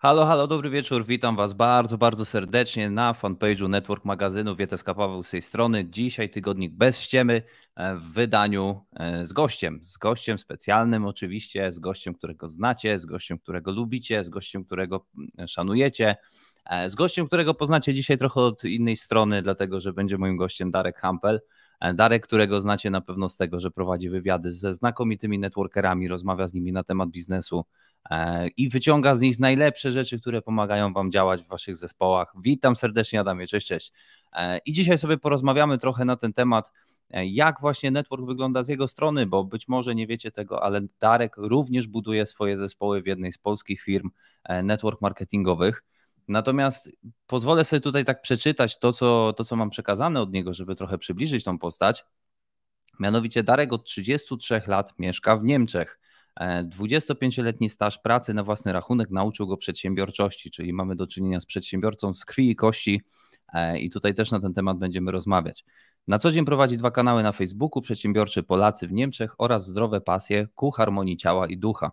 Halo, halo, dobry wieczór. Witam Was bardzo, bardzo serdecznie na fanpage'u Network Magazynu Wieteska Paweł z tej strony. Dzisiaj tygodnik bez ściemy e, w wydaniu e, z gościem. Z gościem specjalnym oczywiście, z gościem, którego znacie, z gościem, którego lubicie, z gościem, którego mm, szanujecie. E, z gościem, którego poznacie dzisiaj trochę od innej strony, dlatego że będzie moim gościem Darek Hampel. Darek, którego znacie na pewno z tego, że prowadzi wywiady ze znakomitymi networkerami, rozmawia z nimi na temat biznesu, E, i wyciąga z nich najlepsze rzeczy, które pomagają Wam działać w Waszych zespołach. Witam serdecznie, Adamie, cześć, cześć. E, I dzisiaj sobie porozmawiamy trochę na ten temat, e, jak właśnie network wygląda z jego strony, bo być może nie wiecie tego, ale Darek również buduje swoje zespoły w jednej z polskich firm network marketingowych. Natomiast pozwolę sobie tutaj tak przeczytać to co, to, co mam przekazane od niego, żeby trochę przybliżyć tą postać. Mianowicie Darek od 33 lat mieszka w Niemczech. 25-letni e, staż pracy na własny rachunek nauczył go przedsiębiorczości, czyli mamy do czynienia z przedsiębiorcą z krwi i kości e, i tutaj też na ten temat będziemy rozmawiać. Na co dzień prowadzi dwa kanały na Facebooku, Przedsiębiorczy Polacy w Niemczech oraz Zdrowe Pasje ku harmonii ciała i ducha.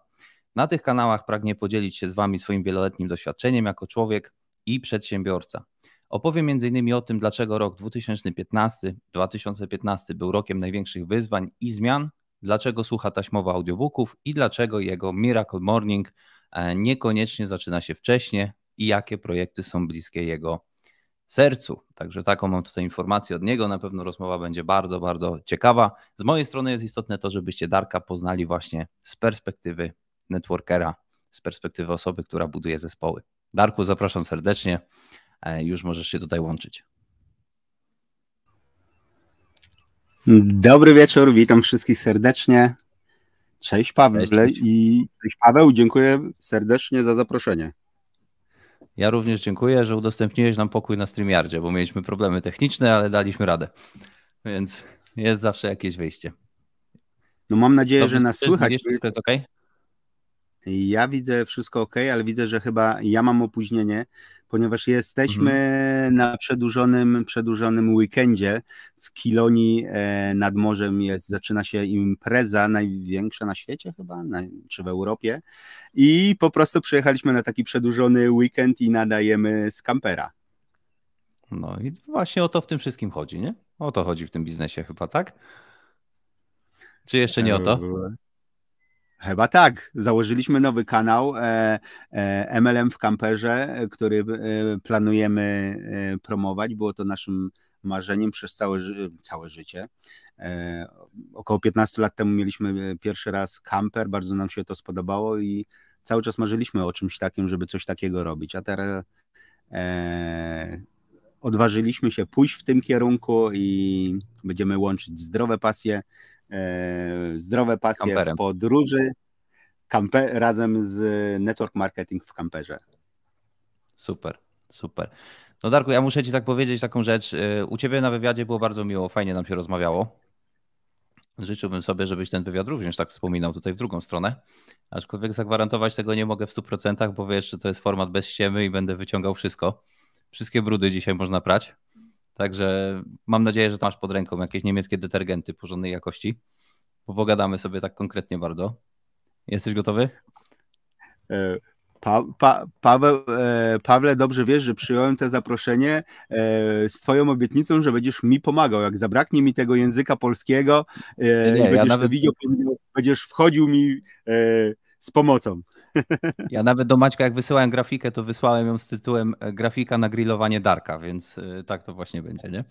Na tych kanałach pragnie podzielić się z Wami swoim wieloletnim doświadczeniem jako człowiek i przedsiębiorca. Opowiem m.in. o tym, dlaczego rok 2015-2015 był rokiem największych wyzwań i zmian dlaczego słucha taśmowo audiobooków i dlaczego jego Miracle Morning e, niekoniecznie zaczyna się wcześniej i jakie projekty są bliskie jego sercu. Także taką mam tutaj informację od niego. Na pewno rozmowa będzie bardzo, bardzo ciekawa. Z mojej strony jest istotne to, żebyście Darka poznali właśnie z perspektywy networkera, z perspektywy osoby, która buduje zespoły. Darku, zapraszam serdecznie. E, już możesz się tutaj łączyć. Dobry wieczór, witam wszystkich serdecznie. Cześć Paweł cześć. i cześć Paweł, dziękuję serdecznie za zaproszenie. Ja również dziękuję, że udostępniłeś nam pokój na StreamYardzie, bo mieliśmy problemy techniczne, ale daliśmy radę. Więc jest zawsze jakieś wyjście. No mam nadzieję, Dobrze, że nas słychać. Wszystko jest okay? Ja widzę wszystko ok, ale widzę, że chyba ja mam opóźnienie ponieważ jesteśmy mhm. na przedłużonym, przedłużonym weekendzie. W Kiloni e, nad morzem jest, zaczyna się impreza, największa na świecie chyba, na, czy w Europie. I po prostu przyjechaliśmy na taki przedłużony weekend i nadajemy z kampera. No i właśnie o to w tym wszystkim chodzi, nie? O to chodzi w tym biznesie chyba, tak? Czy jeszcze nie o to? E, Chyba tak. Założyliśmy nowy kanał MLM e, e, w kamperze, który e, planujemy promować. Było to naszym marzeniem przez całe, całe życie. Około 15 lat temu mieliśmy pierwszy raz kamper, bardzo nam się to spodobało i cały czas marzyliśmy o czymś takim, żeby coś takiego robić. A teraz odważyliśmy się pójść w tym kierunku i będziemy łączyć zdrowe pasje E, zdrowe pasje Kamperem. w podróży kamper, razem z network marketing w kamperze. Super, super. No Darku, ja muszę Ci tak powiedzieć taką rzecz. E, u Ciebie na wywiadzie było bardzo miło, fajnie nam się rozmawiało. Życzyłbym sobie, żebyś ten wywiad również tak wspominał tutaj w drugą stronę. Aczkolwiek zagwarantować tego nie mogę w 100%, bo wiesz, że to jest format bez ściemy i będę wyciągał wszystko. Wszystkie brudy dzisiaj można prać. Także mam nadzieję, że masz pod ręką jakieś niemieckie detergenty porządnej jakości, pogadamy sobie tak konkretnie bardzo. Jesteś gotowy? E, pa, pa, Paweł, e, Pawle, dobrze wiesz, że przyjąłem to zaproszenie e, z Twoją obietnicą, że będziesz mi pomagał. Jak zabraknie mi tego języka polskiego, nie, nie, będziesz ja nawet... to widział, będziesz wchodził mi z pomocą. Ja nawet do Maćka, jak wysyłałem grafikę, to wysłałem ją z tytułem e, Grafika na grillowanie Darka, więc e, tak to właśnie będzie, nie?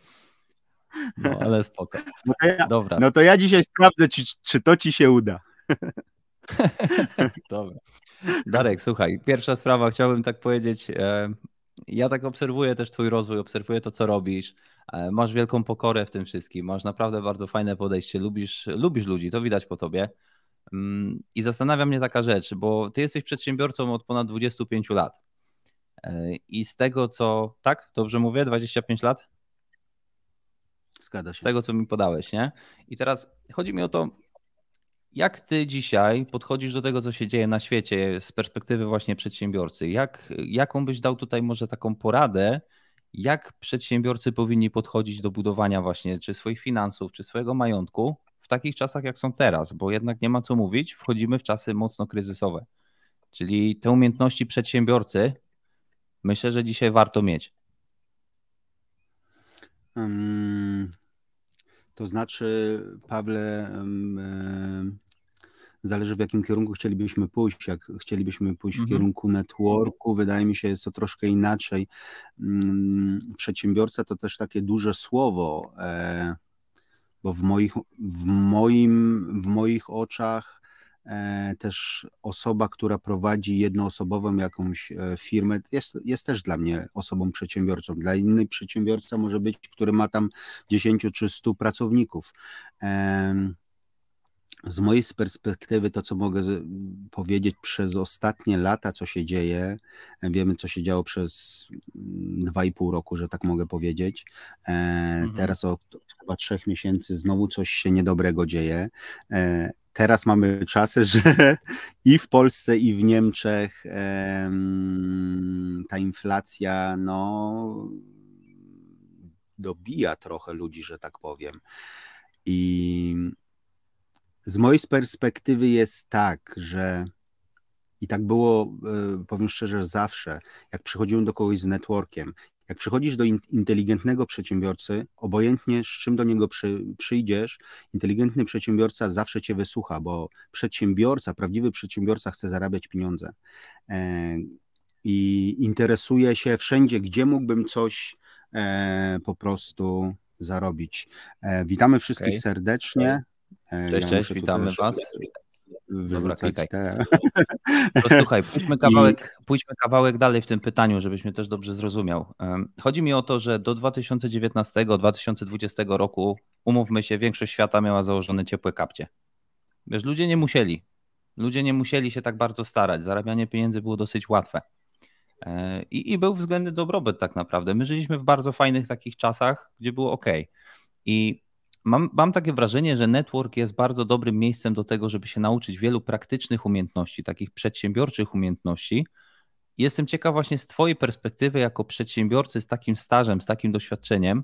No, ale spoko. No to ja, Dobra. No to ja dzisiaj sprawdzę, czy, czy to ci się uda. Dobra. Darek, słuchaj, pierwsza sprawa, chciałbym tak powiedzieć. E, ja tak obserwuję też Twój rozwój, obserwuję to, co robisz. Masz wielką pokorę w tym wszystkim, masz naprawdę bardzo fajne podejście, lubisz, lubisz ludzi, to widać po Tobie. Mm, I zastanawia mnie taka rzecz, bo ty jesteś przedsiębiorcą od ponad 25 lat. E, I z tego co, tak, dobrze mówię, 25 lat? Zgadza się. Z tego co mi podałeś, nie? I teraz chodzi mi o to, jak ty dzisiaj podchodzisz do tego, co się dzieje na świecie z perspektywy właśnie przedsiębiorcy? Jak, jaką byś dał tutaj może taką poradę, jak przedsiębiorcy powinni podchodzić do budowania właśnie czy swoich finansów, czy swojego majątku, w takich czasach, jak są teraz, bo jednak nie ma co mówić, wchodzimy w czasy mocno kryzysowe. Czyli te umiejętności przedsiębiorcy myślę, że dzisiaj warto mieć. Um, to znaczy, Pawle, um, zależy w jakim kierunku chcielibyśmy pójść. Jak chcielibyśmy pójść mhm. w kierunku networku, wydaje mi się, jest to troszkę inaczej. Um, przedsiębiorca to też takie duże słowo. E, bo w moich, w moim, w moich oczach e, też osoba, która prowadzi jednoosobową jakąś e, firmę, jest, jest też dla mnie osobą przedsiębiorcą. Dla innej przedsiębiorca może być, który ma tam 10 czy 100 pracowników z mojej perspektywy to, co mogę powiedzieć przez ostatnie lata, co się dzieje, e, wiemy, co się działo przez dwa i pół roku, że tak mogę powiedzieć. E, mhm. Teraz od chyba trzech miesięcy znowu coś się niedobrego dzieje. E, teraz mamy czasy, że i w Polsce, i w Niemczech ta inflacja, no, dobija trochę ludzi, że tak powiem. I z mojej perspektywy jest tak, że i tak było, e, powiem szczerze, zawsze, jak przychodziłem do kogoś z networkiem, jak przychodzisz do inteligentnego przedsiębiorcy, obojętnie z czym do niego przy, przyjdziesz, inteligentny przedsiębiorca zawsze cię wysłucha, bo przedsiębiorca, prawdziwy przedsiębiorca chce zarabiać pieniądze. E, I interesuje się wszędzie, gdzie mógłbym coś e, po prostu zarobić. Witamy wszystkich okay. serdecznie. Cześć, ja cześć, witamy Was. Dobra, klikaj. Te... Tak. słuchaj, pójdźmy kawałek, I... pójdźmy kawałek dalej w tym pytaniu, żebyś mnie też dobrze zrozumiał. Chodzi mi o to, że do 2019-2020 roku, umówmy się, większość świata miała założone ciepłe kapcie. Wiesz, ludzie nie musieli. Ludzie nie musieli się tak bardzo starać. Zarabianie pieniędzy było dosyć łatwe. E, I, i był względny dobrobyt tak naprawdę. My żyliśmy w bardzo fajnych takich czasach, gdzie było ok. I Mam, mam, takie wrażenie, że network jest bardzo dobrym miejscem do tego, żeby się nauczyć wielu praktycznych umiejętności, takich przedsiębiorczych umiejętności. Jestem ciekaw właśnie z Twojej perspektywy jako przedsiębiorcy z takim stażem, z takim doświadczeniem,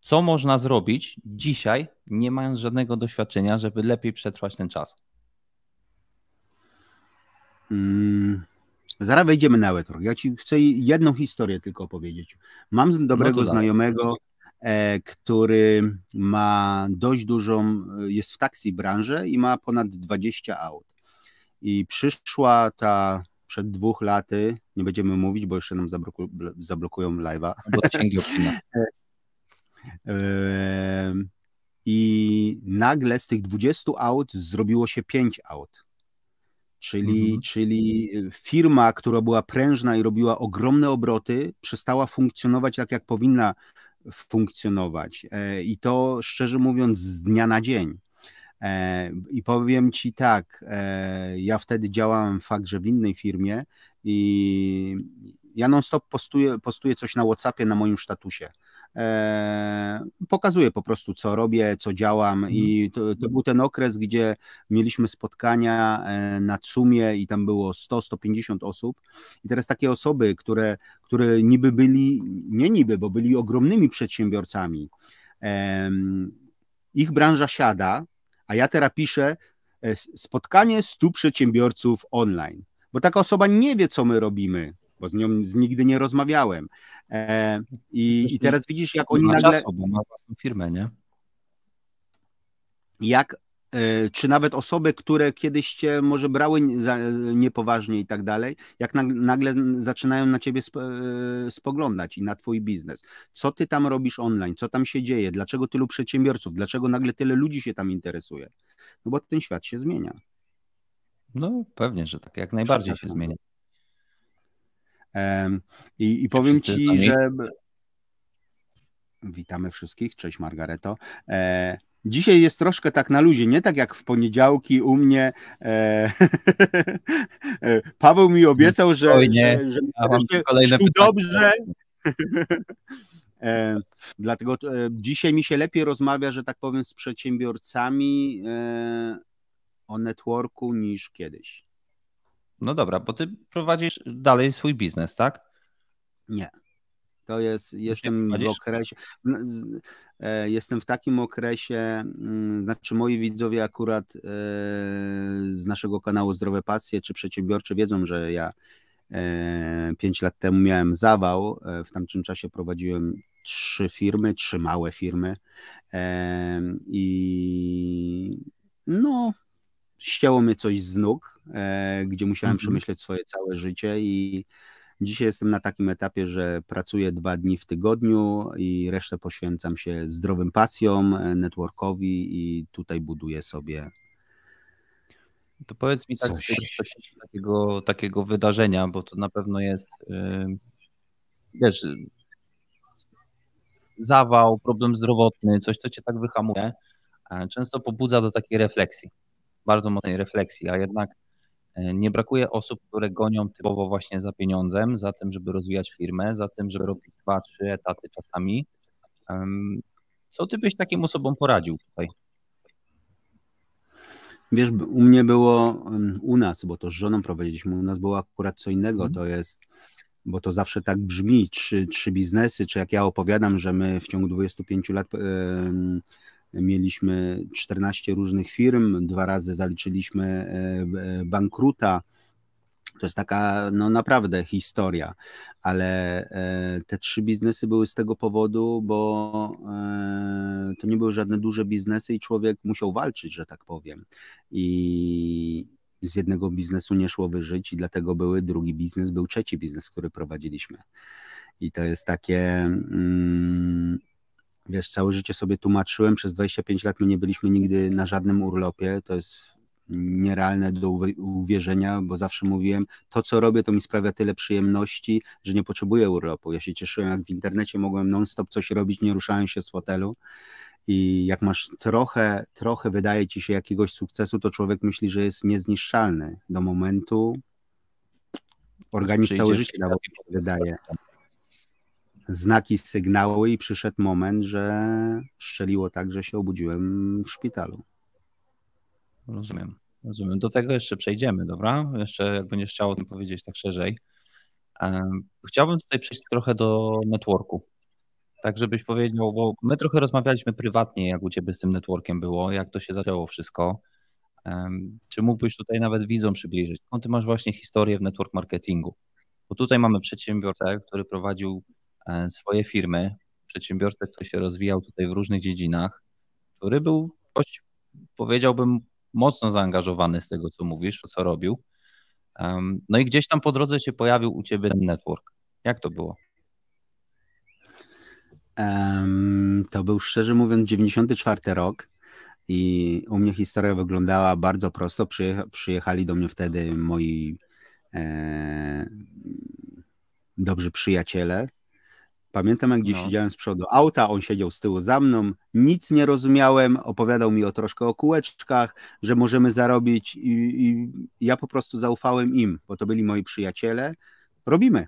co można zrobić dzisiaj, nie mając żadnego doświadczenia, żeby lepiej przetrwać ten czas? Hmm. Zaraz wejdziemy na network. Ja ci chcę jedną historię tylko opowiedzieć. Mam no dobrego no znajomego, E, który ma dość dużą, e, jest w taksi branży i ma ponad 20 aut. I przyszła ta przed dwóch laty, nie będziemy mówić, bo jeszcze nam zabloku, zablokują live'a. No e, I nagle z tych 20 aut zrobiło się 5 aut. Czyli, mhm. czyli firma, która była prężna i robiła ogromne obroty, przestała funkcjonować tak, jak powinna funkcjonować. E, I to szczerze mówiąc z dnia na dzień. E, I powiem Ci tak, e, ja wtedy działałem że w innej firmie i ja non-stop postuję, postuję coś na WhatsAppie na moim statusie E, pokazuję po prostu, co robię, co działam. I mhm. to, to, był ten okres, gdzie mieliśmy spotkania e, na Sumie i tam było 100-150 osób. I teraz takie osoby, które, które niby byli, nie niby, bo byli ogromnymi przedsiębiorcami. Ich branża siada, a ja teraz piszę e, spotkanie 100 przedsiębiorców online. Bo taka osoba nie wie, co my robimy, bo z nią z nigdy nie rozmawiałem. E, i, I teraz widzisz, jak oni nagle... Czasu, bo ma własną firmę, nie? Jak e, czy nawet osoby, które kiedyś cię może brały niepoważnie i tak dalej, jak nagle zaczynają na ciebie e, spoglądać i na twój biznes. Co ty tam robisz online, co tam się dzieje, dlaczego tylu przedsiębiorców, dlaczego nagle tyle ludzi się tam interesuje? No bo ten świat się zmienia. No pewnie, że tak, jak najbardziej się zmienia. I, i powiem Wszyscy ci, że. Witamy wszystkich. Cześć Margareto. E, dzisiaj jest troszkę tak na luzie, nie tak jak w poniedziałki u mnie. E, e Paweł mi obiecał, że, Spokojnie. że, że ja się, kolejne dobrze. E, dlatego e, dzisiaj mi się lepiej rozmawia, że tak powiem, z przedsiębiorcami e, o networku niż kiedyś. No dobra, bo ty prowadzisz dalej swój biznes, tak? Nie. To jest, jestem w okresie, e, jestem w takim okresie, mm, znaczy moi widzowie akurat e, z naszego kanału Zdrowe Pasje czy Przedsiębiorcze wiedzą, że ja 5 e, lat temu miałem zawał, w tamtym czasie prowadziłem trzy firmy, trzy małe firmy i no ścięło mnie coś z nóg, e, gdzie musiałem mhm. przemyśleć swoje całe życie i dzisiaj jestem na takim etapie, że pracuję dwa dni w tygodniu i resztę poświęcam się zdrowym pasjom, e, networkowi i tutaj buduję sobie to powiedz mi tak z takiego, takiego wydarzenia, bo to na pewno jest yy, wiesz, zawał, problem zdrowotny, coś, co cię tak wyhamuje, często pobudza do takiej refleksji bardzo mocnej refleksji, a jednak e, nie brakuje osób, które gonią typowo właśnie za pieniądzem, za tym, żeby rozwijać firmę, za tym, żeby robić dwa, trzy etaty czasami. Co ty byś takim osobom poradził tutaj? Wiesz, u mnie było, u nas, bo to z żoną prowadziliśmy, u nas było akurat co innego, mhm. to jest, bo to zawsze tak brzmi, czy, trzy biznesy, czy jak ja opowiadam, że my w ciągu 25 lat yy, Mieliśmy 14 różnych firm, dwa razy zaliczyliśmy e, e, bankruta. To jest taka no, naprawdę historia, ale e, te trzy biznesy były z tego powodu, bo to nie były żadne duże biznesy i człowiek musiał walczyć, że tak powiem. I z jednego biznesu nie szło wyżyć, i dlatego były drugi biznes, był trzeci biznes, który prowadziliśmy. I to jest takie. Mm, wiesz, całe życie sobie tłumaczyłem, przez 25 lat my nie byliśmy nigdy na żadnym urlopie, to jest nierealne do uwierzenia, bo zawsze mówiłem, to co robię, to mi sprawia tyle przyjemności, że nie potrzebuję urlopu. Ja się cieszyłem, jak w internecie mogłem non-stop coś robić, nie ruszałem się z fotelu. I jak masz trochę, trochę wydaje ci się jakiegoś sukcesu, to człowiek myśli, że jest niezniszczalny do momentu. Organizm całe życie nawet wydaje znaki, sygnały i przyszedł moment, że strzeliło tak, że się obudziłem w szpitalu. Rozumiem. Rozumiem. Do tego jeszcze przejdziemy, dobra? Jeszcze jak będziesz chciał o tym powiedzieć tak szerzej. Chciałbym tutaj przejść trochę do networku. Tak, żebyś powiedział, bo my trochę rozmawialiśmy prywatnie, jak u ciebie z tym networkiem było, jak to się zaczęło wszystko. Czy mógłbyś tutaj nawet widzom przybliżyć? No, ty masz właśnie historię w network marketingu. Bo tutaj mamy przedsiębiorcę, który prowadził E, swoje firmy, przedsiębiorcę, który się rozwijał tutaj w różnych dziedzinach, który był dość, powiedziałbym, mocno zaangażowany z tego, co mówisz, co robił. No i gdzieś tam po drodze się pojawił u ciebie ten network. Jak to było? Um, to był szczerze mówiąc 94 rok i u mnie historia wyglądała bardzo prosto. przyjechali do mnie wtedy moi e, dobrzy przyjaciele, Pamiętam, jak gdzieś no. siedziałem z przodu auta, on siedział z tyłu za mną, nic nie rozumiałem, opowiadał mi o troszkę o kółeczkach, że możemy zarobić i, i ja po prostu zaufałem im, bo to byli moi przyjaciele. Robimy.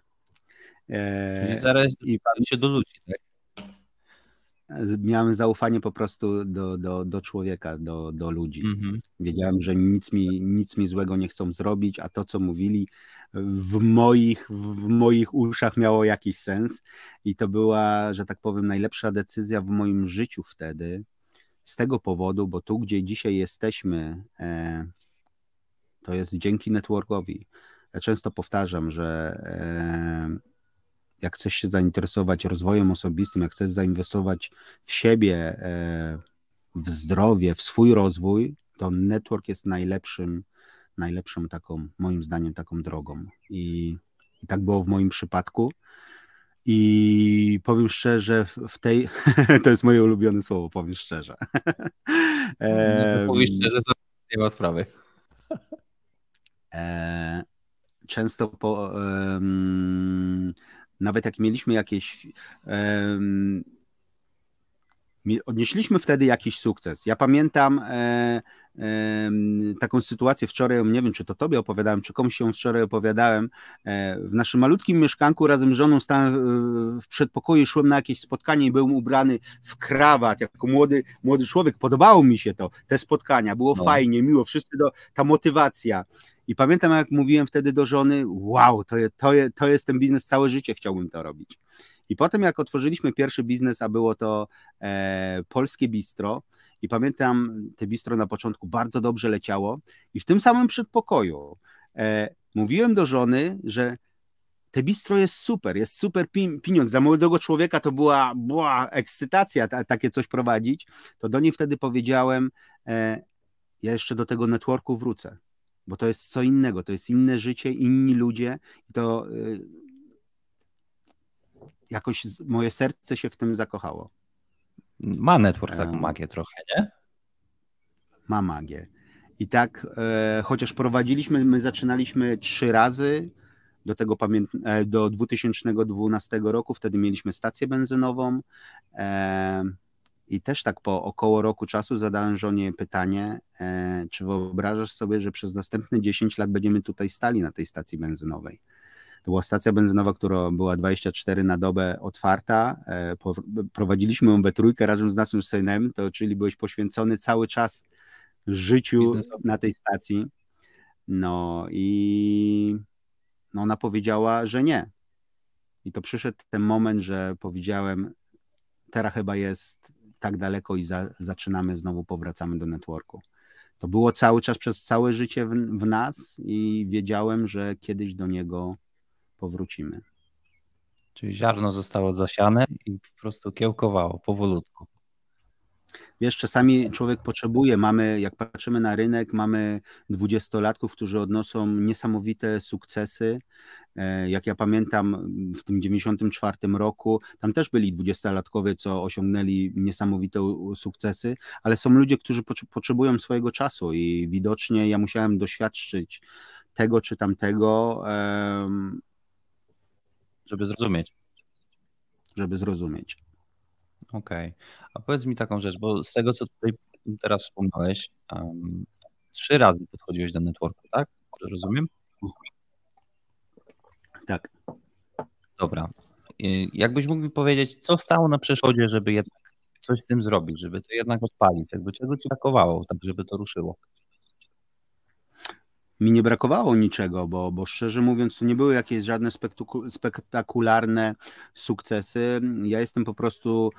Eee, I zaraz i pan... się do ludzi, tak? miałem zaufanie po prostu do, do, do człowieka, do, do ludzi. Mhm. Wiedziałem, że nic mi, nic mi złego nie chcą zrobić, a to, co mówili, w moich, w moich uszach miało jakiś sens. I to była, że tak powiem, najlepsza decyzja w moim życiu wtedy. Z tego powodu, bo tu, gdzie dzisiaj jesteśmy, e, to jest dzięki networkowi. Ja często powtarzam, że e, jak chcesz się zainteresować rozwojem osobistym, jak chcesz zainwestować w siebie, e, w zdrowie, w swój rozwój, to network jest najlepszym, najlepszą taką, moim zdaniem, taką drogą. I, i tak było w moim przypadku. I powiem szczerze, w tej. to jest moje ulubione słowo, powiem szczerze. No, no, mówisz szczerze, co nie ma sprawy. E, często po, um, nawet jak mieliśmy jakieś. odnieśliśmy wtedy jakiś sukces. Ja pamiętam e, taką sytuację wczoraj, nie wiem czy to tobie opowiadałem, czy komuś się wczoraj opowiadałem. E, w naszym malutkim mieszkanku razem z żoną stałem w, w przedpokoju, szłem na jakieś spotkanie i byłem ubrany w krawat, jako młody, młody człowiek. Podobało mi się to, te spotkania, było no. fajnie, miło, wszyscy do, ta motywacja. I pamiętam, jak mówiłem wtedy do żony, wow, to, je, to, je, to jest ten biznes, całe życie chciałbym to robić. I potem, jak otworzyliśmy pierwszy biznes, a było to e, polskie bistro, i pamiętam, te bistro na początku bardzo dobrze leciało, i w tym samym przedpokoju e, mówiłem do żony, że te bistro jest super, jest super pieniądz. Dla młodego człowieka to była, była ekscytacja ta, takie coś prowadzić. To do niej wtedy powiedziałem, e, ja jeszcze do tego networku wrócę bo to jest co innego, to jest inne życie, inni ludzie i to y, jakoś moje serce się w tym zakochało. Ma network taką e, magię trochę, nie? Ma magię. I tak, e, chociaż prowadziliśmy, my zaczynaliśmy trzy razy do tego pamię- e, do 2012 roku, wtedy mieliśmy stację benzynową. E, i też tak po około roku czasu zadałem żonie pytanie, e, czy wyobrażasz sobie, że przez następne 10 lat będziemy tutaj stali na tej stacji benzynowej? To była stacja benzynowa, która była 24 na dobę otwarta. E, po, prowadziliśmy ją we trójkę razem z naszym synem, to czyli byłeś poświęcony cały czas życiu Biznesowy. na tej stacji. No i no ona powiedziała, że nie. I to przyszedł ten moment, że powiedziałem, teraz chyba jest tak daleko i za, zaczynamy znowu, powracamy do networku. To było cały czas przez całe życie w, w nas i wiedziałem, że kiedyś do niego powrócimy. Czyli ziarno zostało zasiane i po prostu kiełkowało powolutku. Wiesz, czasami człowiek potrzebuje, mamy, jak patrzymy na rynek, mamy dwudziestolatków, którzy odnoszą niesamowite sukcesy. E, jak ja pamiętam, w tym 94 roku, tam też byli dwudziestolatkowie, co osiągnęli niesamowite sukcesy, ale są ludzie, którzy potrzebują swojego czasu i widocznie ja musiałem doświadczyć tego czy tamtego, żeby zrozumieć. Żeby zrozumieć. Okej. Okay. A powiedz mi taką rzecz, bo z tego, co tutaj teraz wspomniałeś, um, trzy razy podchodziłeś do networku, tak? Rozumiem? Tak. Dobra. Jakbyś mógł mi powiedzieć, co stało na przeszkodzie, żeby jednak coś z tym zrobić, żeby to jednak odpalić, jakby czego ci brakowało, tak żeby to ruszyło? mi nie brakowało niczego, bo, bo szczerze mówiąc, to nie były jakieś żadne spektakularne sukcesy. Ja jestem po prostu,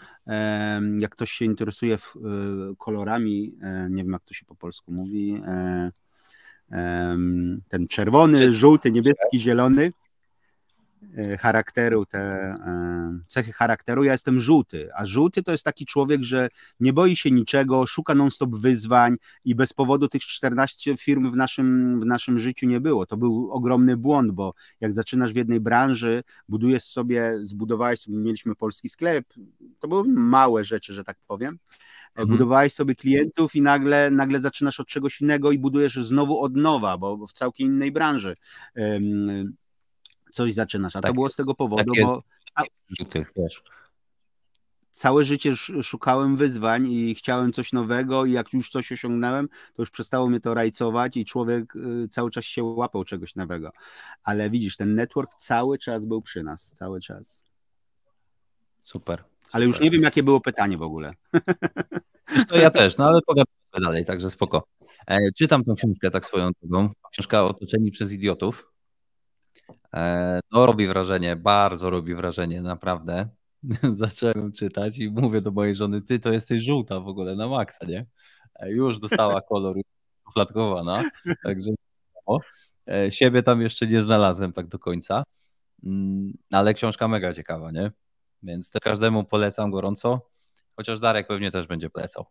jak ktoś się interesuje e, kolorami, e, nie wiem jak to się po polsku mówi, e, ten czerwony, żółty, niebieski, zielony E, charakteru, te e, cechy charakteru. Ja jestem żółty, a żółty to jest taki człowiek, że nie boi się niczego, szuka non-stop wyzwań i bez powodu tych 14 firm w naszym, w naszym życiu nie było. To był ogromny błąd, bo jak zaczynasz w jednej branży, budujesz sobie, zbudowałeś sobie, mieliśmy polski sklep, to były małe rzeczy, że tak powiem, e, Mhm. budowałeś sobie klientów i nagle, nagle zaczynasz od czegoś innego i budujesz znowu od nowa, bo w całkiem innej branży coś zaczynasz. A tak to było z tego powodu, tak bo. A... całe życie szukałem wyzwań i chciałem coś nowego i jak już coś osiągnąłem, to już przestało mnie to rajcować i człowiek y, cały czas się łapał czegoś nowego. Ale widzisz, ten network cały czas był przy nas, cały czas. Super. Ale już nie wiem, jakie było pytanie w ogóle. To ja też, no ale pogadamy dalej, także spoko. E, czytam tę książkę tak swoją drogą. Książka otoczeni przez idiotów. E, no, robi wrażenie, bardzo robi wrażenie, naprawdę. Zacząłem czytać i mówię do mojej żony, ty to jesteś żółta w ogóle na maksa, nie? E, już dostała kolor, flatkowana, także e, siebie tam jeszcze nie znalazłem tak do końca, mm, ale książka mega ciekawa, nie? Więc to każdemu polecam gorąco, chociaż Darek pewnie też będzie polecał.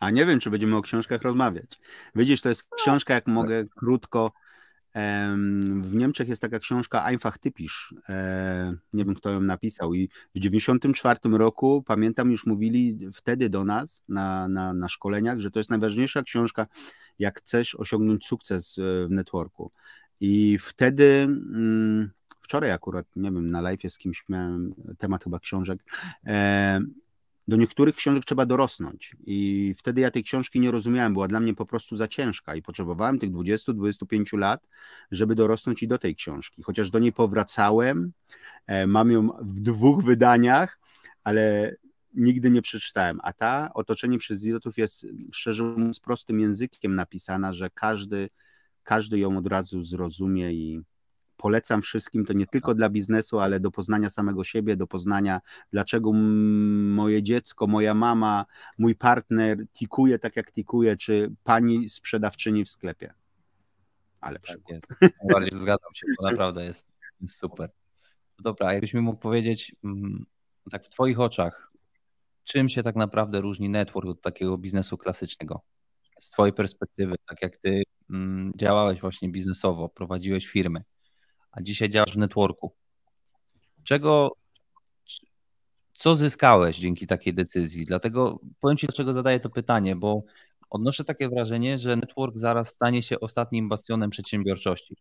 A nie wiem, czy będziemy o książkach rozmawiać. Widzisz, to jest no. książka, jak tak. mogę krótko w Niemczech jest taka książka Einfach typisz", e, Nie wiem, kto ją napisał. I w 1994 roku, pamiętam, już mówili wtedy do nas na, na, na szkoleniach, że to jest najważniejsza książka, jak chcesz osiągnąć sukces e, w networku. I wtedy, mm, wczoraj akurat, nie wiem, na live z kimś miałem temat chyba książek e, do niektórych książek trzeba dorosnąć. I wtedy ja tej książki nie rozumiałem, była dla mnie po prostu za ciężka i potrzebowałem tych 20-25 lat, żeby dorosnąć i do tej książki. Chociaż do niej powracałem, e, mam ją w dwóch wydaniach, ale nigdy nie przeczytałem. A ta Otoczenie przez idiotów jest szczerze mówiąc prostym językiem napisana, że każdy, każdy ją od razu zrozumie i, polecam wszystkim, to nie tylko dla biznesu, ale do poznania samego siebie, do poznania, dlaczego moje dziecko, moja mama, mój partner tikuje tak, jak tikuje, czy pani sprzedawczyni w sklepie. Ale tak przykład. jest. Bardziej zgadzam się, bo naprawdę jest, super. No dobra, jakbyś mi mógł powiedzieć, mm, tak w Twoich oczach, czym się tak naprawdę różni network od takiego biznesu klasycznego? Z Twojej perspektywy, tak jak Ty mm, działałeś właśnie biznesowo, prowadziłeś firmy, a dzisiaj działasz w networku. Czego, co zyskałeś dzięki takiej decyzji? Dlatego powiem Ci, dlaczego zadaję to pytanie, bo odnoszę takie wrażenie, że network zaraz stanie się ostatnim bastionem przedsiębiorczości.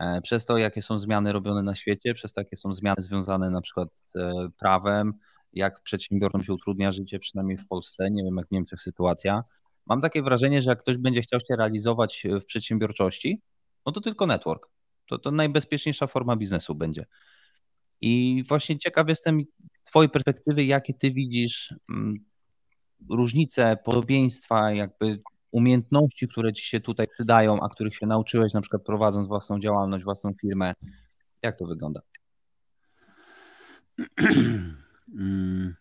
E, przez to, jakie są zmiany robione na świecie, przez takie są zmiany związane na przykład z e, prawem, jak przedsiębiorcom się utrudnia życie, przynajmniej w Polsce, nie wiem jak w Niemczech sytuacja. Mam takie wrażenie, że jak ktoś będzie chciał się realizować w przedsiębiorczości, no to tylko network. To, to najbezpieczniejsza forma biznesu będzie. I właśnie tak. ciekaw jestem z Twojej perspektywy, jakie Ty widzisz mm, różnice, podobieństwa, jakby umiejętności, które Ci się tutaj przydają, a których się nauczyłeś na przykład prowadząc własną działalność, własną firmę. Jak to wygląda? Mm,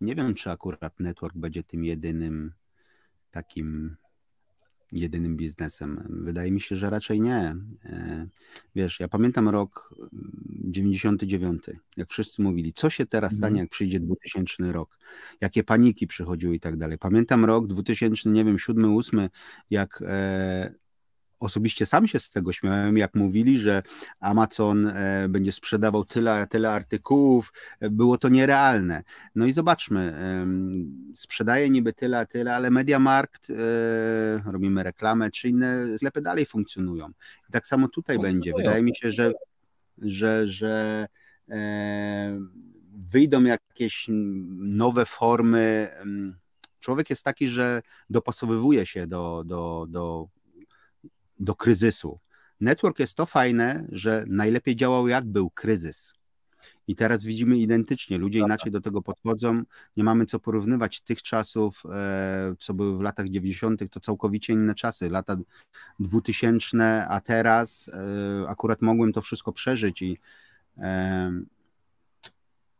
nie wiem, czy akurat network będzie tym jedynym takim jedynym biznesem. Wydaje mi się, że raczej nie. E, wiesz, ja pamiętam rok 99, mm, jak wszyscy mówili, co się teraz stanie, mhm. jak przyjdzie 2000 rok, jakie paniki przychodziły i tak dalej. Pamiętam rok 2000, nie wiem, 7, 8, jak e, osobiście sam się z tego śmiałem, jak mówili, że Amazon e, będzie sprzedawał tyle, tyle artykułów, e, było to nierealne. No i zobaczmy, sprzedaje niby tyle, tyle, ale MediaMarkt, e, robimy reklamę, czy inne sklepy dalej funkcjonują. I tak samo tutaj będzie. Wydaje mi się, że, że, że wyjdą jakieś nowe formy Człowiek jest taki, że dopasowywuje się do, do, do do kryzysu. Network jest to fajne, że najlepiej działał jak był kryzys. I teraz widzimy identycznie, ludzie tak. inaczej do tego podchodzą. Nie mamy co porównywać tych czasów, e, co były w latach 90., to całkowicie inne czasy, lata 2000, a teraz e, akurat mogłem to wszystko przeżyć i e,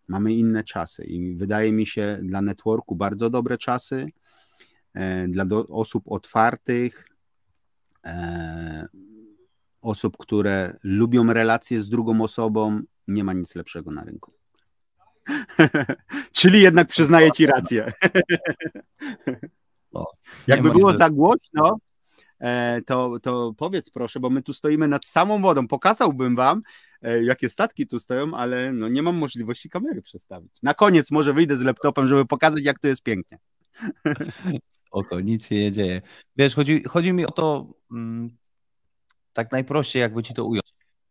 mamy inne czasy. I wydaje mi się dla networku bardzo dobre czasy, dla osób otwartych, E, osób, które lubią relacje z drugą osobą, nie ma nic lepszego na rynku. Czyli jednak przyznaję ci rację. No, Jakby było za głośno, e, to, to powiedz proszę, bo my tu stoimy nad samą wodą. Pokazałbym wam, e, jakie statki tu stoją, ale no nie mam możliwości kamery przestawić. Na koniec może wyjdę z laptopem, żeby pokazać, jak tu jest pięknie. Oko, nic się nie dzieje. Wiesz, chodzi, chodzi mi o to, mm, tak najprościej jakby ci to ująć.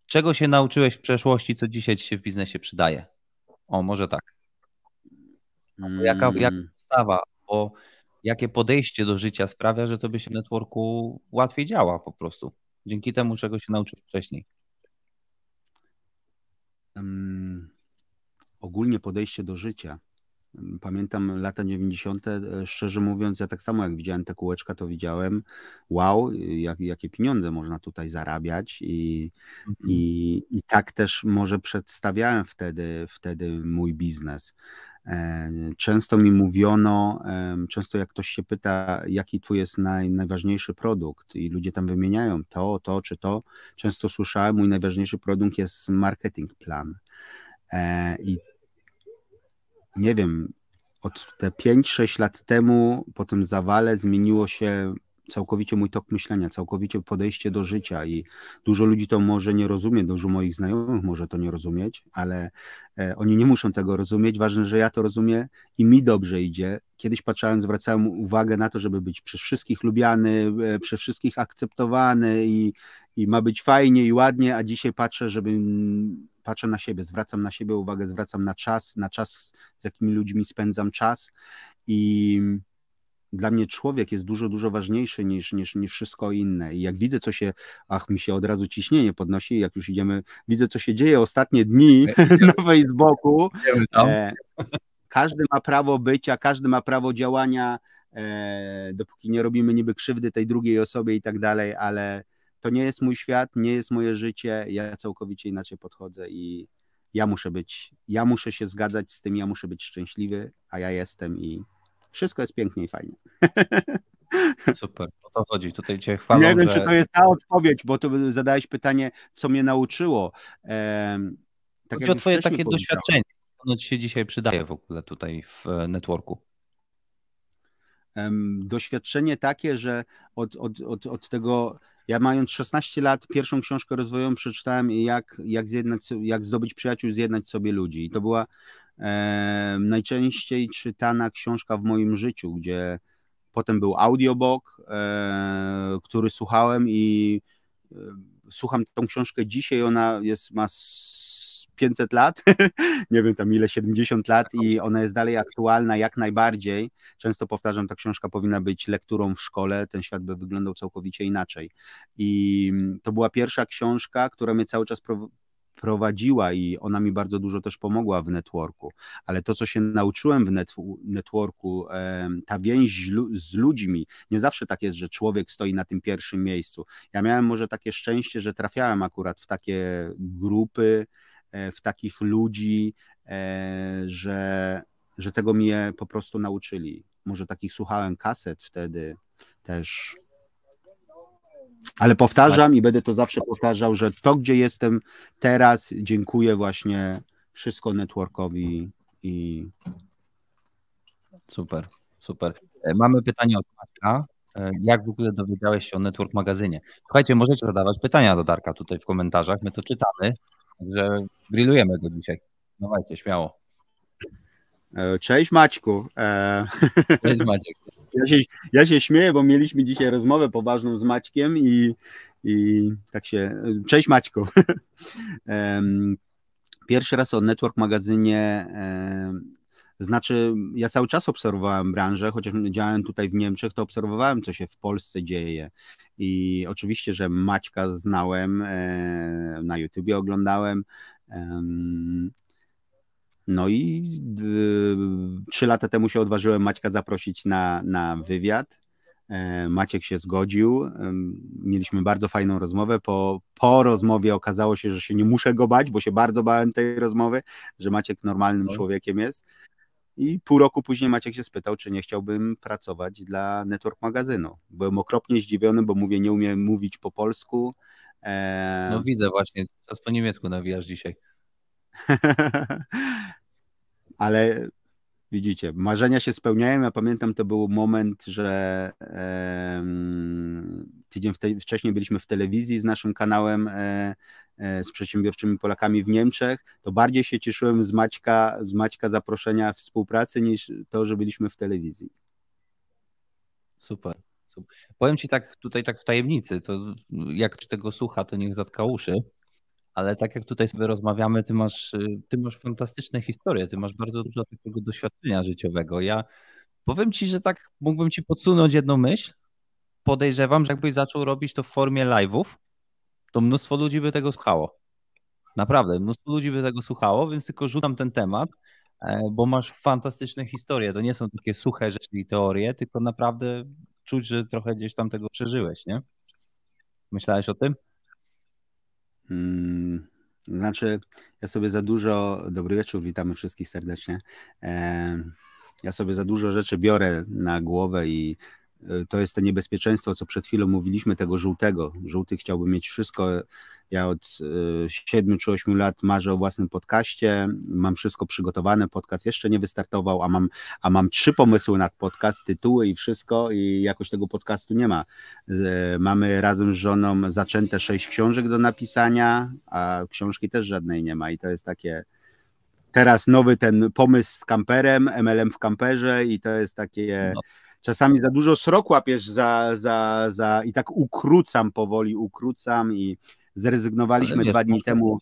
Czego się nauczyłeś w przeszłości, co dzisiaj ci się w biznesie przydaje? O, może tak. Mm. Jaka, jaka postawa, bo jakie podejście do życia sprawia, że to by się w networku łatwiej działa po prostu. Dzięki temu, czego się nauczyłeś wcześniej. Um, ogólnie podejście do życia Pamiętam lata 90. E, szczerze mówiąc, ja tak samo jak widziałem te kółeczka, to widziałem, wow, jak, jakie pieniądze można tutaj zarabiać. I, mhm. i, i tak też może przedstawiałem wtedy, wtedy mój biznes. E, często mi mówiono, często jak ktoś się pyta, jaki tu jest naj, najważniejszy produkt, i ludzie tam wymieniają to, to czy to, często słyszałem, mój najważniejszy produkt jest marketing plan. E, I nie wiem, od te 5-6 lat temu po tym zawale zmieniło się całkowicie mój tok myślenia, całkowicie podejście do życia i dużo ludzi to może nie rozumie, dużo moich znajomych może to nie rozumieć, ale e, oni nie muszą tego rozumieć. Ważne, że ja to rozumiem i mi dobrze idzie. Kiedyś patrząc, zwracałem uwagę na to, żeby być przez wszystkich lubiany, e, przez wszystkich akceptowany i i ma być fajnie i ładnie, a dzisiaj patrzę, żeby patrzę na siebie, zwracam na siebie uwagę, zwracam na czas, na czas, z jakimi ludźmi spędzam czas i dla mnie człowiek jest dużo, dużo ważniejszy niż, niż, niż wszystko inne. I jak widzę, co się, ach, mi się od razu ciśnienie podnosi, jak już idziemy, widzę, co się dzieje ostatnie dni e, na Facebooku. E, każdy ma prawo bycia, każdy ma prawo działania, e, dopóki nie robimy niby krzywdy tej drugiej osobie i tak dalej, ale to nie jest mój świat, nie jest moje życie, ja całkowicie inaczej podchodzę i ja muszę być, ja muszę się zgadzać z tym, ja muszę być szczęśliwy, a ja jestem i wszystko jest pięknie i fajnie. Super, o to chodzi. Tutaj cię chwalę. Nie wiem, że... czy to jest ta odpowiedź, bo tu zadałeś pytanie, co mnie nauczyło. Ehm, tak chodzi o twoje takie powiedział. doświadczenie. Ono ci się dzisiaj przydaje w ogóle tutaj w e, networku doświadczenie takie, że od, od, od, od tego ja mając 16 lat, pierwszą książkę rozwojową przeczytałem jak, jak, zjednać, jak zdobyć przyjaciół, zjednać sobie ludzi. I to była e, najczęściej czytana książka w moim życiu, gdzie potem był audiobook, e, który słuchałem i e, słucham tą książkę dzisiaj, ona jest, ma 500 lat, nie wiem tam ile, 70 lat i ona jest dalej aktualna jak najbardziej. Często powtarzam, ta książka powinna być lekturą w szkole, ten świat by wyglądał całkowicie inaczej. I mm, to była pierwsza książka, która mnie cały czas prowadziła i ona mi bardzo dużo też pomogła w networku, ale to, co się nauczyłem w networku, ta więź z ludźmi, nie zawsze tak jest, że człowiek stoi na tym pierwszym miejscu. Ja miałem może takie szczęście, że trafiałem akurat w takie grupy, E, w takich ludzi, e, że, że tego mnie po prostu nauczyli. Może takich słuchałem kaset wtedy też. Ale powtarzam i będę to zawsze powtarzał, że to, gdzie jestem teraz, dziękuję właśnie wszystko networkowi i. Super, super. E, mamy pytanie od Marka. Jak w ogóle dowiedziałeś się o Network Magazynie? Słuchajcie, możecie zadawać pytania do Darka tutaj w komentarzach, my to czytamy. Także grillujemy go dzisiaj. Dawajcie, śmiało. E, cześć Maćku. E, cześć Maciek. Ja się, ja się śmieję, bo mieliśmy dzisiaj rozmowę poważną z Maćkiem i, i tak się. Cześć Maćku. Pierwszy raz o Network Magazynie znaczy, ja cały czas obserwowałem branżę, chociaż działałem tutaj w Niemczech, to obserwowałem, co się w Polsce dzieje. I oczywiście, że Maćka znałem, e, na YouTubie oglądałem. No i trzy lata temu się odważyłem Maćka zaprosić na, na wywiad. E, Maciek się zgodził. Mieliśmy bardzo fajną rozmowę. Po, po rozmowie okazało się, że się nie muszę go bać, bo się bardzo bałem tej rozmowy, że Maciek normalnym no. człowiekiem jest. I pół roku później Maciek się spytał, czy nie chciałbym pracować dla Network Magazynu. Byłem okropnie zdziwiony, bo mówię, nie umiem mówić po polsku. Eee... No widzę właśnie, czas po niemiecku nawijasz dzisiaj. Ale widzicie, marzenia się spełniają. Ja pamiętam, to był moment, że e, tydzień wcześniej byliśmy w telewizji z naszym kanałem e, E, z przedsiębiorczymi Polakami w Niemczech, to bardziej się cieszyłem z Maćka, z Maćka zaproszenia współpracy niż to, że byliśmy w telewizji. Super. Powiem Ci tak tutaj tak w tajemnicy, to jak tego słucha, to niech zatka uszy, ale tak jak tutaj sobie rozmawiamy, Ty masz, y, ty masz fantastyczne historie, Ty masz bardzo dużo takiego doświadczenia życiowego. Ja powiem Ci, że tak mógłbym Ci podsunąć jedną myśl. Podejrzewam, że jakbyś zaczął robić to w formie live'ów, to mnóstwo ludzi by tego słuchało. Naprawdę, mnóstwo ludzi by tego słuchało, więc tylko rzucam ten temat, e, bo masz fantastyczne historie. To nie są takie suche rzeczy i teorie, tylko naprawdę czuć, że trochę gdzieś tam tego przeżyłeś, nie? Myślałeś o tym? Hmm, znaczy, ja sobie za dużo. Dobry wieczór, witamy wszystkich serdecznie. E, ja sobie za dużo rzeczy biorę na głowę i to jest to niebezpieczeństwo, co przed chwilą mówiliśmy, tego żółtego. Żółty chciałby mieć wszystko. Ja od 7 e, czy 8 lat marzę o własnym podcaście, mam wszystko przygotowane, podcast jeszcze nie wystartował, a mam, a mam trzy pomysły nad podcast, tytuły i wszystko i jakoś tego podcastu nie ma. E, mamy razem z żoną zaczęte sześć książek do napisania, a książki też żadnej nie ma i to jest takie teraz nowy ten pomysł z kamperem, MLM w kamperze i to jest takie... No czasami za dużo srok łapiesz za, za, za i tak ukrócam powoli, ukrócam i zrezygnowaliśmy wiesz, dwa dni może, temu.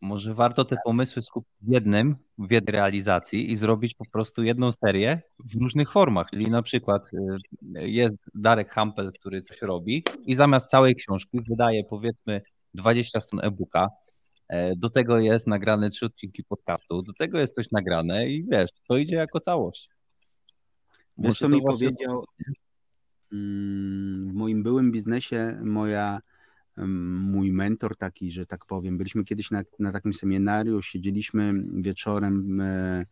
Może warto te pomysły skupić w jednym, w jednej realizacji i zrobić po prostu jedną serię w różnych formach, czyli na przykład y, jest Darek Hampel, który coś robi i zamiast całej książki wydaje powiedzmy 20 stron e-booka, e, do tego jest nagrane trzy odcinki podcastu, do tego jest coś nagrane i wiesz, to idzie jako całość. Wiesz, co mi właśnie... powiedział mm, w moim byłym biznesie moja mój mentor taki, że tak powiem. Byliśmy kiedyś na, na takim seminarium, siedzieliśmy wieczorem e,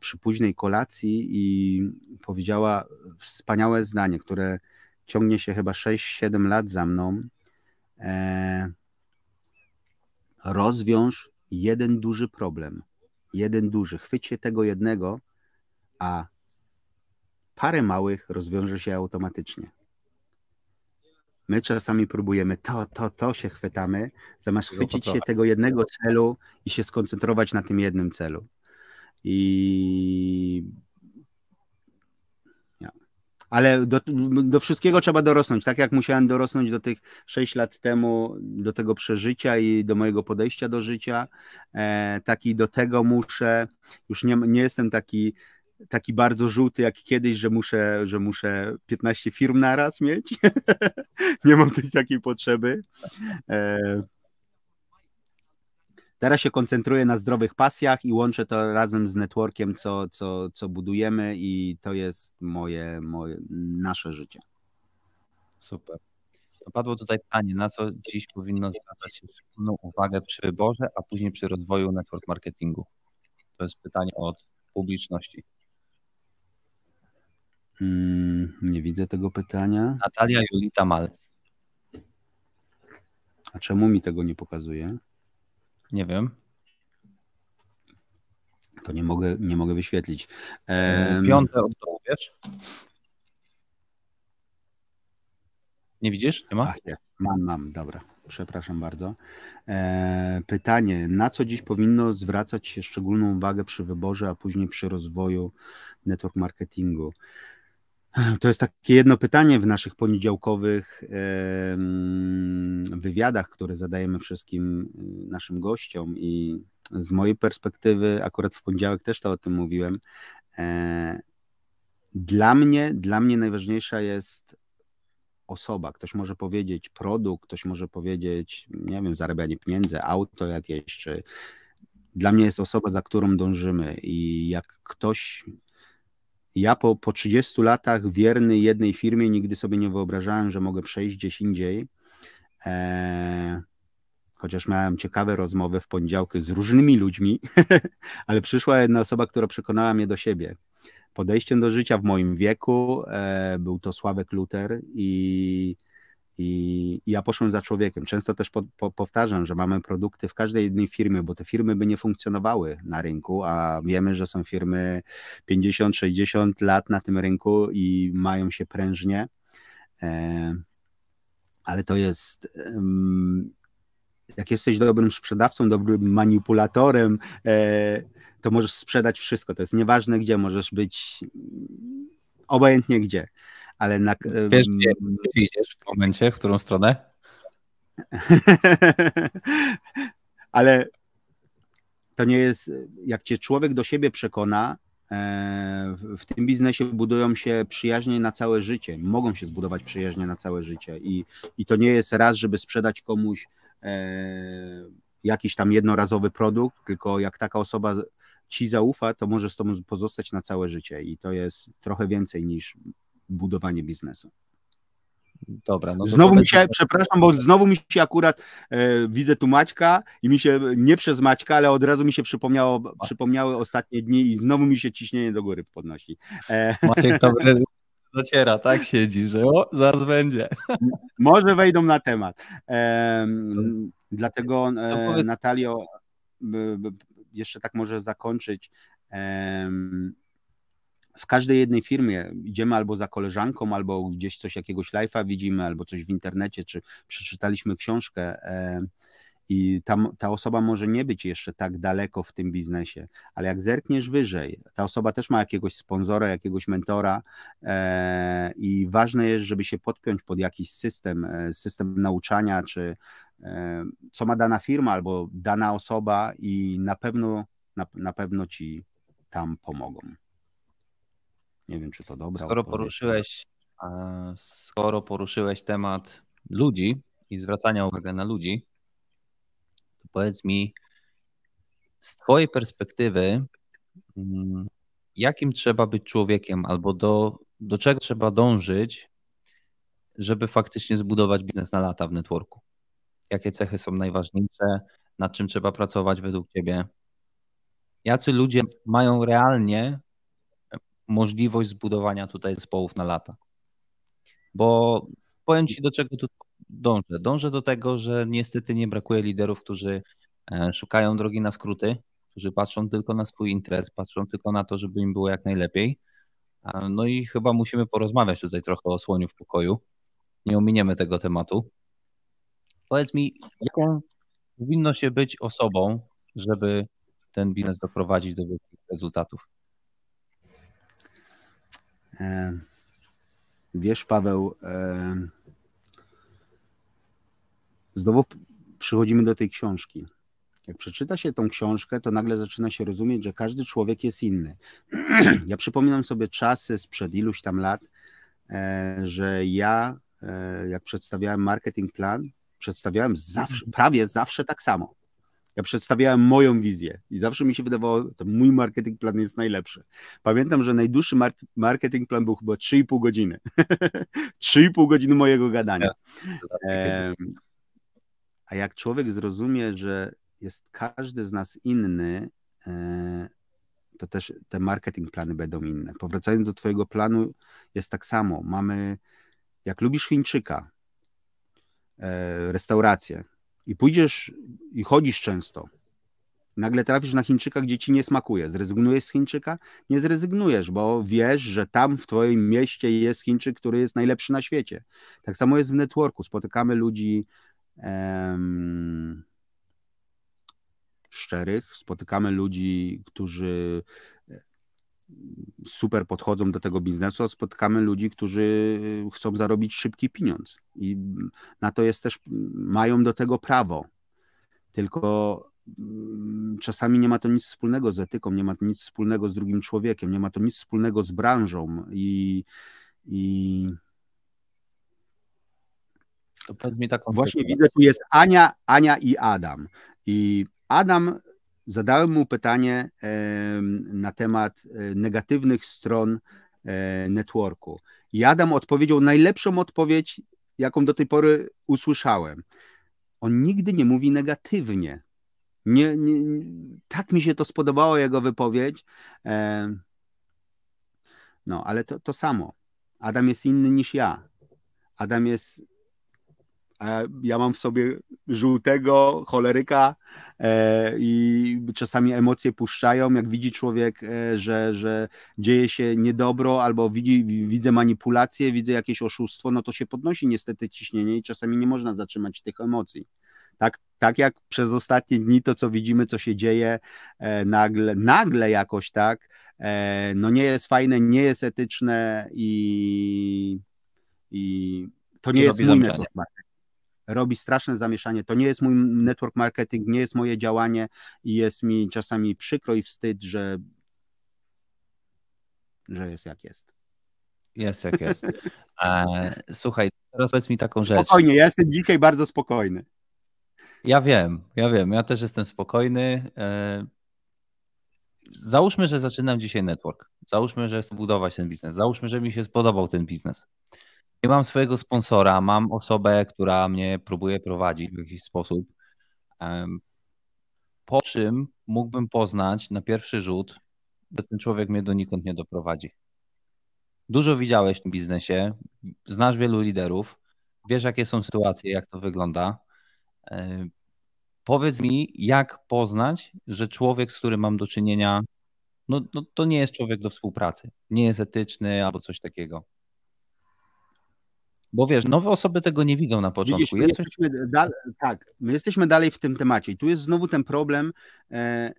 przy późnej kolacji i powiedziała wspaniałe zdanie, które ciągnie się chyba 6-7 lat za mną. E, rozwiąż jeden duży problem. Jeden duży. Chwyć się tego jednego, a parę małych rozwiąże się automatycznie. My czasami próbujemy to, to, to się chwytamy, zamiast no chwycić się tak. tego jednego celu i się skoncentrować na tym jednym celu. I. Ja. Ale do, do wszystkiego trzeba dorosnąć. Tak jak musiałem dorosnąć do tych 6 lat temu, do tego przeżycia i do mojego podejścia do życia, e, tak do tego muszę. Już nie, nie jestem taki taki bardzo żółty jak kiedyś, że muszę, że muszę 15 firm na raz mieć. nie mam tej takiej potrzeby. E, teraz się koncentruję na zdrowych pasjach i łączę to razem z networkiem, co, co, co budujemy, i to jest moje, moje nasze życie. Super. Padło tutaj pytanie, na co dziś powinno zwracać szczególną uwagę przy wyborze, a później przy rozwoju network marketingu. To jest pytanie od publiczności. Mm, nie widzę tego pytania. Natalia Julita Malc. A czemu mi tego nie pokazuje? Nie wiem. To nie mogę, nie mogę wyświetlić. Ehm... Piąte od dołu, wiesz? Nie widzisz? Nie ma? Ach, nie. Mam, mam, dobra. Przepraszam bardzo. Eee, pytanie: na co dziś powinno zwracać się szczególną uwagę przy wyborze, a później przy rozwoju network marketingu? To jest takie jedno pytanie w naszych poniedziałkowych wywiadach, które zadajemy wszystkim y, naszym gościom i z mojej perspektywy, akurat w poniedziałek też to o tym mówiłem. E, dla mnie, dla mnie najważniejsza jest osoba. Ktoś może powiedzieć produkt, ktoś może powiedzieć, nie wiem, zarabianie pieniędzy, auto jakieś, czy dla mnie jest osoba, za którą dążymy i jak ktoś ja po, po 30 latach wierny jednej firmie nigdy sobie nie wyobrażałem, że mogę przejść gdzieś indziej. E, chociaż miałem ciekawe rozmowy w poniedziałki z różnymi ludźmi, ale przyszła jedna osoba, która przekonała mnie do siebie. Podejściem do życia w moim wieku e, był to Sławek Luter i i, ja poszłem za człowiekiem. Często też po, po, powtarzam, że mamy produkty w każdej jednej firmie, bo te firmy by nie funkcjonowały na rynku, a wiemy, że są firmy 50-60 lat na tym rynku i mają się prężnie. E, ale to jest. jak jesteś dobrym sprzedawcą, dobrym manipulatorem, e, to możesz sprzedać wszystko. To jest nieważne, gdzie możesz być, obojętnie gdzie ale na... Wiesz, gdzie idziesz w momencie, w którą stronę? ale to nie jest, jak cię człowiek do siebie przekona, e, w tym biznesie budują się przyjaźnie na całe życie, mogą się zbudować przyjaźnie na całe życie i, i to nie jest raz, żeby sprzedać komuś e, jakiś tam jednorazowy produkt, tylko jak taka osoba ci zaufa, to może z tobą pozostać na całe życie i to jest trochę więcej niż budowanie biznesu. Dobra, no znowu mi się, przepraszam, bo znowu mi się akurat e, widzę tu Maćka i mi się, nie przez Maćka, ale od razu mi się przypomniało, przypomniały ostatnie dni i znowu mi się ciśnienie do góry podnosi. E... Maciek dobry zaciera, tak siedzi, że o, zaraz będzie. Może wejdą na temat. E, dlatego e, powiedz... Natalio, jeszcze tak może zakończyć. E, w każdej jednej firmie idziemy albo za koleżanką, albo gdzieś coś jakiegoś live'a widzimy, albo coś w internecie, czy przeczytaliśmy książkę e, i tam, ta osoba może nie być jeszcze tak daleko w tym biznesie, ale jak zerkniesz wyżej, ta osoba też ma jakiegoś sponsora, jakiegoś mentora e, i ważne jest, żeby się podpiąć pod jakiś system, e, system nauczania, czy e, co ma dana firma albo dana osoba i na pewno, na, na pewno ci tam pomogą. Nie wiem, czy to dobra. Skoro poruszyłeś, e, skoro poruszyłeś temat ludzi i zwracania uwagi na ludzi, to powiedz mi z Twojej perspektywy, mm, jakim trzeba być człowiekiem albo do, do czego trzeba dążyć, żeby faktycznie zbudować biznes na lata w networku? Jakie cechy są najważniejsze? Nad czym trzeba pracować według Ciebie? Jacy ludzie mają realnie możliwość zbudowania tutaj zespołów na lata. Bo powiem Ci, do czego tu dążę. Dążę do tego, że niestety nie brakuje liderów, którzy e, szukają drogi na skróty, którzy patrzą tylko na swój interes, patrzą tylko na to, żeby im było jak najlepiej. No i chyba musimy porozmawiać tutaj trochę o słoniu w pokoju. Nie ominiemy tego tematu. Powiedz mi, jaką powinno się być osobą, żeby ten biznes doprowadzić do wielkich rezultatów? E, wiesz, Paweł, e, znowu przychodzimy do tej książki. Jak przeczyta się tą książkę, to nagle zaczyna się rozumieć, że każdy człowiek jest inny. ja przypominam sobie czasy sprzed iluś tam lat, e, że ja, jak przedstawiałem marketing plan, przedstawiałem zawsze, prawie zawsze tak samo ja przedstawiałem moją wizję i zawsze mi się wydawało, to mój marketing plan jest najlepszy. Pamiętam, że najdłuższy mar marketing plan był chyba 3,5 godziny. 3,5 godziny mojego gadania. Tak, a jak człowiek zrozumie, że jest każdy z nas inny, e, to też te marketing plany będą inne. Powracając do Twojego planu, jest tak samo. Mamy, jak lubisz Chińczyka, e, restaurację, i pójdziesz i chodzisz często, nagle trafisz na Chińczyka, gdzie ci nie smakuje. Zrezygnujesz z Chińczyka? Nie zrezygnujesz, bo wiesz, że tam w twoim mieście jest Chińczyk, który jest najlepszy na świecie. Tak samo jest w networku. Spotykamy ludzi em, szczerych, spotykamy ludzi, którzy super podchodzą do tego biznesu, a spotkamy ludzi, którzy chcą zarobić szybki pieniądz. I na to jest też, mają do tego prawo. Tylko mm, czasami nie ma to nic wspólnego z etyką, nie ma to nic wspólnego z drugim człowiekiem, nie ma to nic wspólnego z branżą i. i... To mi taką Właśnie widzę, tu jest Ania, Ania i Adam. I Adam zadałem mu pytanie na temat e, negatywnych stron e, networku. I Adam odpowiedział najlepszą odpowiedź, jaką do tej pory usłyszałem. On nigdy nie mówi negatywnie. Nie, nie tak mi się to spodobało, jego wypowiedź. No, ale to, to samo. Adam jest inny niż ja. Adam jest E, ja mam w sobie żółtego choleryka e, i czasami emocje puszczają, jak widzi człowiek, e, że, że dzieje się niedobro albo widzi, widzę manipulację, widzę jakieś oszustwo, no to się podnosi niestety ciśnienie i czasami nie można zatrzymać tych emocji. Tak, tak jak przez ostatnie dni to, co widzimy, co się dzieje nagle, nagle jakoś tak, no nie jest fajne, nie jest etyczne i, i to nie, nie jest mój metod robi straszne zamieszanie. To nie jest mój network marketing, nie jest moje działanie i jest mi czasami przykro i wstyd, że, że jest jak jest. Jest jak jest. E, słuchaj, teraz powiedz mi taką spokojnie, rzecz. Spokojnie, ja jestem dzisiaj bardzo spokojny. Ja wiem, ja wiem, ja też jestem spokojny. E, załóżmy, że zaczynam dzisiaj network. Załóżmy, że chcę budować ten biznes. Załóżmy, że mi się spodobał ten biznes nie mam swojego sponsora, mam osobę, która mnie próbuje prowadzić w jakiś sposób. Po czym mógłbym poznać na pierwszy rzut, że ten człowiek mnie donikąd nie doprowadzi. Dużo widziałeś w tym biznesie, znasz wielu liderów, wiesz, jakie są sytuacje, jak to wygląda. Powiedz mi, jak poznać, że człowiek, z którym mam do czynienia, no, no to nie jest człowiek do współpracy, nie jest etyczny albo coś takiego. Bo wiesz, nowe osoby tego nie widzą na początku. Widzisz, my jest jesteśmy coś... Tak, my jesteśmy dalej w tym temacie. I tu jest znowu ten problem, e,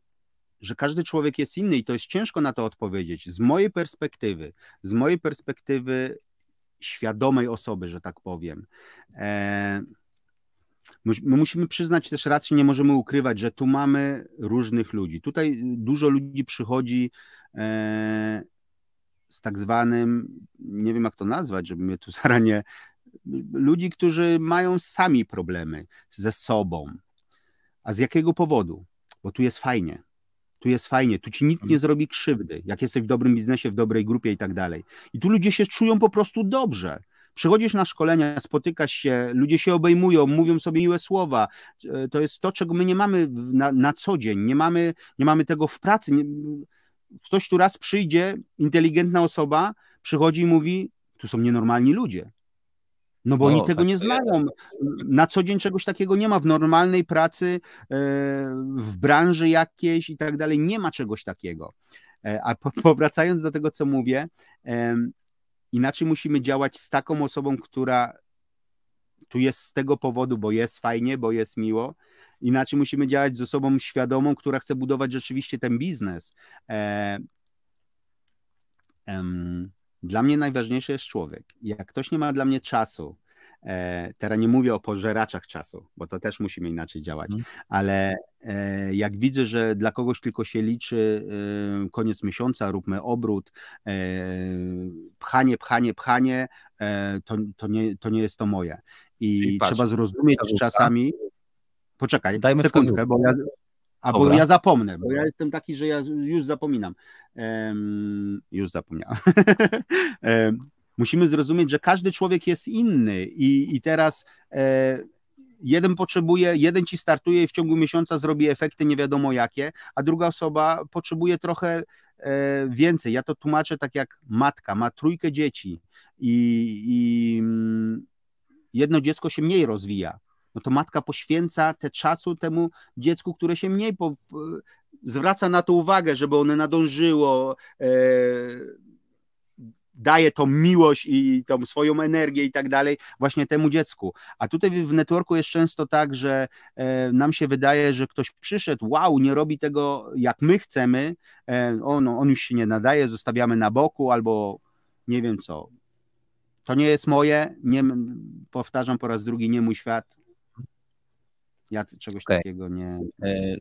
że każdy człowiek jest inny i to jest ciężko na to odpowiedzieć. Z mojej perspektywy, z mojej perspektywy świadomej osoby, że tak powiem, e, My musimy przyznać też rację, nie możemy ukrywać, że tu mamy różnych ludzi. Tutaj dużo ludzi przychodzi e, z tak zwanym, nie wiem jak to nazwać, żeby mnie tu zaranie, ludzi, którzy mają sami problemy ze sobą. A z jakiego powodu? Bo tu jest fajnie. Tu jest fajnie, tu ci nikt nie mhm. zrobi krzywdy, jak jesteś w dobrym biznesie, w dobrej grupie i tak dalej. I tu ludzie się czują po prostu dobrze. Przychodzisz na szkolenia, spotykasz się, ludzie się obejmują, mówią sobie miłe słowa. E, to jest to, czego my nie mamy na, na co dzień, nie mamy, nie mamy tego w pracy. Nie, ktoś tu raz przyjdzie, inteligentna osoba, przychodzi i mówi, tu są nienormalni ludzie. No bo no, oni tego tak nie znają. Na co dzień czegoś takiego nie ma w normalnej pracy, e, w branży jakiejś i tak dalej. Nie ma czegoś takiego. E, a powracając do tego, co mówię, inaczej musimy działać z taką osobą, która tu jest z tego powodu, bo jest fajnie, bo jest miło, Inaczej musimy działać z osobą świadomą, która chce budować rzeczywiście ten biznes. E, em, dla mnie najważniejszy jest człowiek. Jak ktoś nie ma dla mnie czasu, e, teraz nie mówię o pożeraczach czasu, bo to też musimy inaczej działać, mhm. ale e, jak widzę, że dla kogoś tylko się liczy e, koniec miesiąca, róbmy obrót, e, pchanie, pchanie, pchanie, e, to, to, nie, to nie jest to moje. I, I trzeba zrozumieć czasami. Poczekaj, Dajmy sekundkę, bo ja, albo ja zapomnę, bo ja jestem taki, że ja już zapominam. Um, już zapomniałem. um, musimy zrozumieć, że każdy człowiek jest inny i, i teraz e, jeden potrzebuje, jeden ci startuje i w ciągu miesiąca zrobi efekty nie wiadomo jakie, a druga osoba potrzebuje trochę e, więcej. Ja to tłumaczę tak jak matka, ma trójkę dzieci i, i mm, jedno dziecko się mniej rozwija no to matka poświęca te czasu temu dziecku, które się mniej po, zwraca na to uwagę, żeby one nadążyło, e, daje tą miłość i tą swoją energię i tak dalej właśnie temu dziecku. A tutaj w networku jest często tak, że e, nam się wydaje, że ktoś przyszedł, wow, nie robi tego jak my chcemy, e, on, on już się nie nadaje, zostawiamy na boku albo nie wiem co. To nie jest moje, nie, powtarzam po raz drugi, nie mój świat, ja czegoś okay. takiego nie. E,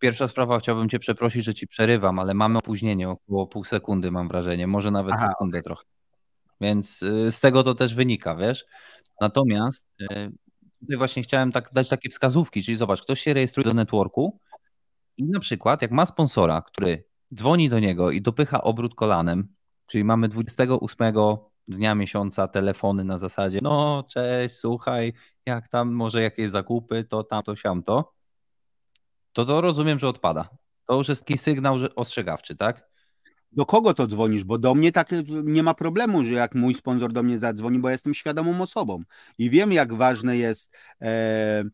pierwsza sprawa, chciałbym Cię przeprosić, że Ci przerywam, ale mamy opóźnienie około pół sekundy, mam wrażenie, może nawet Aha, sekundę okay. trochę. Więc y, z tego to też wynika, wiesz. Natomiast e, tutaj właśnie chciałem tak dać takie wskazówki, czyli zobacz, ktoś się rejestruje do networku i na przykład jak ma sponsora, który dzwoni do niego i dopycha obrót kolanem, czyli mamy 28 dnia miesiąca telefony na zasadzie, no cześć, słuchaj, jak tam może jakieś zakupy, to tam, to siam, to, to to rozumiem, że odpada. To już jest taki sygnał że ostrzegawczy, tak? do kogo to dzwonisz, bo do mnie tak nie ma problemu, że jak mój sponsor do mnie zadzwoni, bo jestem świadomą osobą i wiem, jak ważne jest, e, e,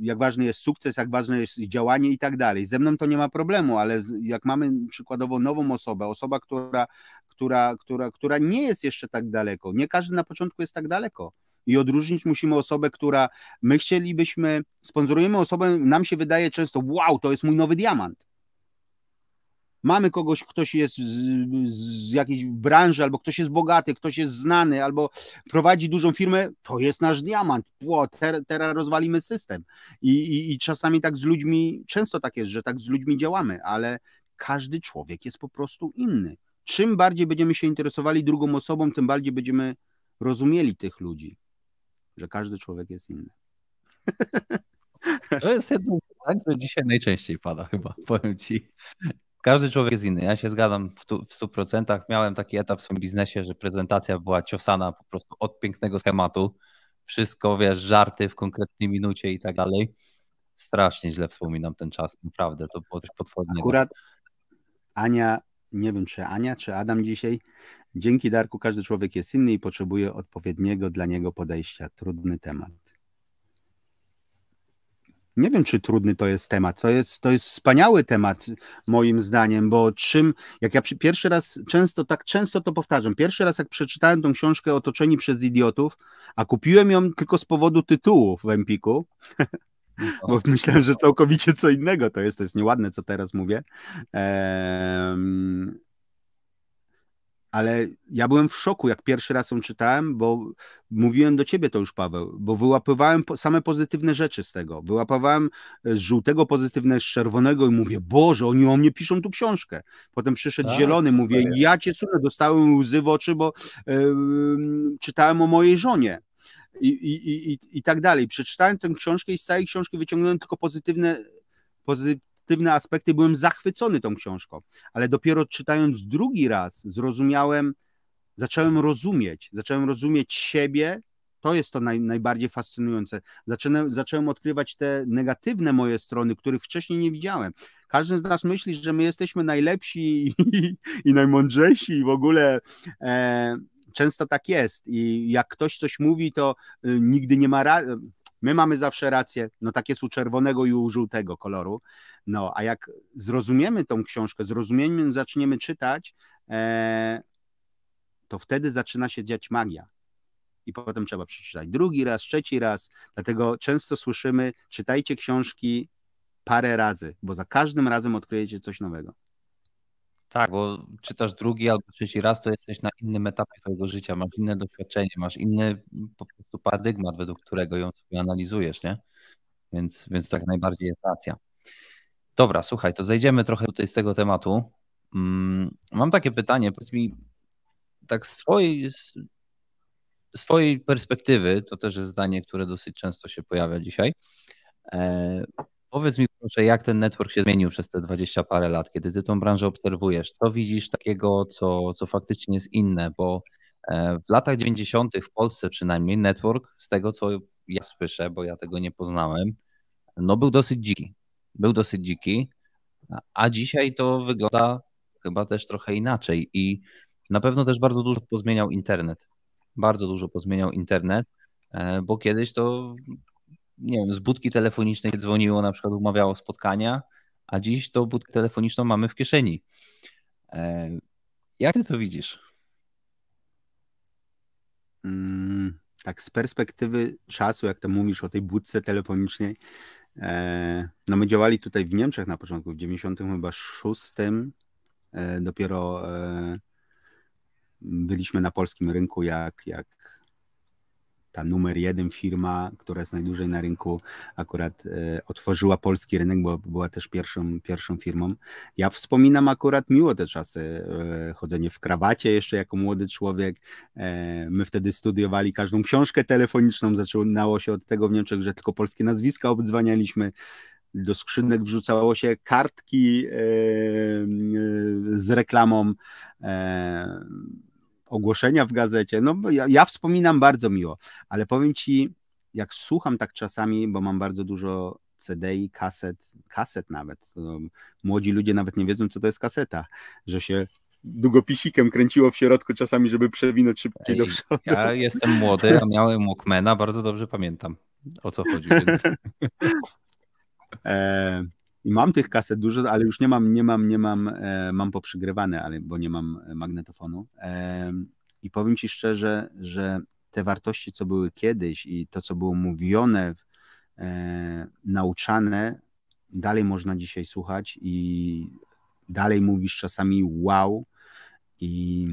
jak ważny jest sukces, jak ważne jest działanie i tak dalej. Ze mną to nie ma problemu, ale jak mamy przykładowo nową osobę, osoba, która, która, która, która nie jest jeszcze tak daleko, nie każdy na początku jest tak daleko i odróżnić musimy osobę, która my chcielibyśmy, sponsorujemy osobę, nam się wydaje często, wow, to jest mój nowy diamant. Mamy kogoś, ktoś jest z, z jakiejś branży, albo ktoś jest bogaty, ktoś jest znany, albo prowadzi dużą firmę, to jest nasz diamant. Pło, ter, teraz rozwalimy system. I, i, I czasami tak z ludźmi, często tak jest, że tak z ludźmi działamy, ale każdy człowiek jest po prostu inny. Czym bardziej będziemy się interesowali drugą osobą, tym bardziej będziemy rozumieli tych ludzi że każdy człowiek jest inny. To jest jedno pytanie, które dzisiaj najczęściej pada chyba, powiem ci. Każdy człowiek jest inny. Ja się zgadzam w, w 100%. Miałem taki etap w swoim biznesie, że prezentacja była ciosana po prostu od pięknego schematu. Wszystko, wiesz, żarty w konkretnej minucie i tak dalej. Strasznie źle wspominam ten czas, naprawdę. To było coś potwornego. Akurat Ania nie wiem czy Ania, czy Adam dzisiaj, dzięki Darku każdy człowiek jest inny i potrzebuje odpowiedniego dla niego podejścia. Trudny temat. Nie wiem, czy trudny to jest temat. To jest, to jest wspaniały temat, moim zdaniem, bo czym, jak ja pierwszy raz, często, tak często to powtarzam, pierwszy raz, jak przeczytałem tą książkę Otoczeni przez idiotów, a kupiłem ją tylko z powodu tytułu w Empiku, bo myślałem, że całkowicie co innego to jest, to jest nieładne, co teraz mówię. Um, ale ja byłem w szoku, jak pierwszy raz ją czytałem, bo mówiłem do ciebie to już, Paweł, bo wyłapywałem same pozytywne rzeczy z tego. Wyłapywałem e, z żółtego pozytywne, z czerwonego i mówię, Boże, oni o mnie piszą tu książkę. Potem przyszedł tak, zielony, mówię, ja cię słucham, dostałem łzy w oczy, bo yy, czytałem o mojej żonie i, i, i, i tak dalej. Przeczytałem tę książkę i z całej książki wyciągnąłem tylko pozytywne, pozytywne aspekty, byłem zachwycony tą książką, ale dopiero czytając drugi raz zrozumiałem, zacząłem rozumieć, zacząłem rozumieć siebie, to jest to naj, najbardziej fascynujące. Zaczynę, zacząłem odkrywać te negatywne moje strony, których wcześniej nie widziałem. Każdy z nas myśli, że my jesteśmy najlepsi i, i najmądrzejsi i w ogóle. E, często tak jest i jak ktoś coś mówi, to y, nigdy nie ma racji. Y, my mamy zawsze rację, no tak jest u czerwonego i u żółtego koloru. No, a jak zrozumiemy tą książkę, zrozumiemy, zaczniemy czytać, e, to wtedy zaczyna się dziać magia. I potem trzeba przeczytać drugi raz, trzeci raz. Dlatego często słyszymy: czytajcie książki parę razy, bo za każdym razem odkryjecie coś nowego. Tak, bo czytasz drugi albo trzeci raz, to jesteś na innym etapie twojego życia, masz inne doświadczenie, masz inny mm, po prostu paradygmat, według którego ją sobie analizujesz, nie? Więc, więc tak najbardziej jest racja. Dobra, słuchaj, to zejdziemy trochę tutaj z tego tematu. Mm, mam takie pytanie, powiedz mi, tak z twojej, z twojej perspektywy, to też jest zdanie, które dosyć często się pojawia dzisiaj, e, Kurczę, jak ten network się zmienił przez te 20 parę lat, kiedy ty tą branżę obserwujesz? Co widzisz takiego, co, co faktycznie jest inne? Bo e, w latach 90. w Polsce przynajmniej network, z tego co ja słyszę, bo ja tego nie poznałem, no był dosyć dziki. Był dosyć dziki, a dzisiaj to wygląda chyba też trochę inaczej i na pewno też bardzo dużo pozmieniał internet. Bardzo dużo pozmieniał internet, e, bo kiedyś to nie wiem, z budki telefonicznej dzwoniło, na przykład umawiało spotkania, a dziś to budkę telefoniczną mamy w kieszeni. E, jak ty to widzisz? Mm, tak, z perspektywy czasu, jak to mówisz o tej budce telefonicznej, e, no my działali tutaj w Niemczech na początku, w 96 e, dopiero byliśmy na polskim rynku, jak, jak ta numer jeden firma, która jest najdłużej na rynku, akurat e, otworzyła polski rynek, bo była też pierwszą, pierwszą firmą. Ja wspominam akurat miło te czasy, e, chodzenie w krawacie jeszcze jako młody człowiek. E, my wtedy studiowali każdą książkę telefoniczną, zaczynało się od tego w Niemczech, że tylko polskie nazwiska obdzwanialiśmy do skrzynek wrzucało się kartki z reklamą ogłoszenia w gazecie. No, ja, ja wspominam bardzo miło, ale powiem ci, jak słucham tak czasami, bo mam bardzo dużo CD i kaset, kaset nawet. młodzi ludzie nawet nie wiedzą, co to jest kaseta, że się długopisikiem kręciło w środku czasami, żeby przewinąć szybciej Ej, do przodu. Ja jestem młody, a miałem Walkmana, bardzo dobrze pamiętam, o co chodzi. Więc... E, i mam tych kaset dużo, ale już nie mam, nie mam, nie mam, e, mam poprzygrywane, ale, bo nie mam e, magnetofonu. E, I powiem Ci szczerze, że te wartości, co były kiedyś i to, co było mówione, e, nauczane, dalej można dzisiaj słuchać i dalej mówisz czasami wow i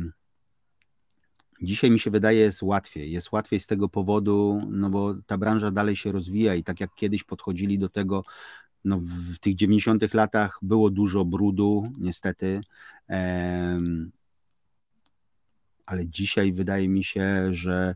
dzisiaj mi się wydaje jest łatwiej. Jest łatwiej z tego powodu, no bo ta branża dalej się rozwija i tak jak kiedyś podchodzili do tego, no, w tych 90 latach było dużo brudu, niestety. Ale dzisiaj wydaje mi się, że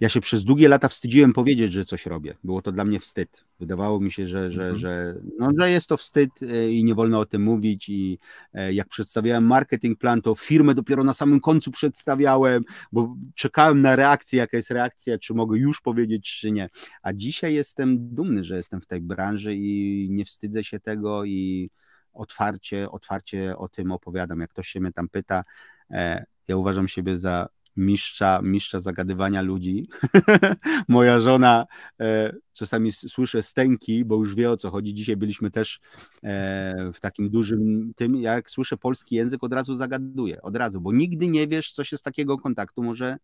ja się przez długie lata wstydziłem powiedzieć, że coś robię. Było to dla mnie wstyd. Wydawało mi się, że, że, mhm. że, no, że jest to wstyd e, i nie wolno o tym mówić. I e, jak przedstawiałem marketing plan, to firmę dopiero na samym końcu przedstawiałem, bo czekałem na reakcję, jaka jest reakcja, czy mogę już powiedzieć, czy nie. A dzisiaj jestem dumny, że jestem w tej branży i nie wstydzę się tego i otwarcie, otwarcie o tym opowiadam. Jak ktoś się mnie tam pyta, e, ja uważam siebie za mistrza, mistrza zagadywania ludzi. Moja żona e, czasami słyszę stęki, bo już wie o co chodzi. Dzisiaj byliśmy też e, w takim dużym tym, jak słyszę polski język, od razu zagaduję, od razu, bo nigdy nie wiesz, co się z takiego kontaktu może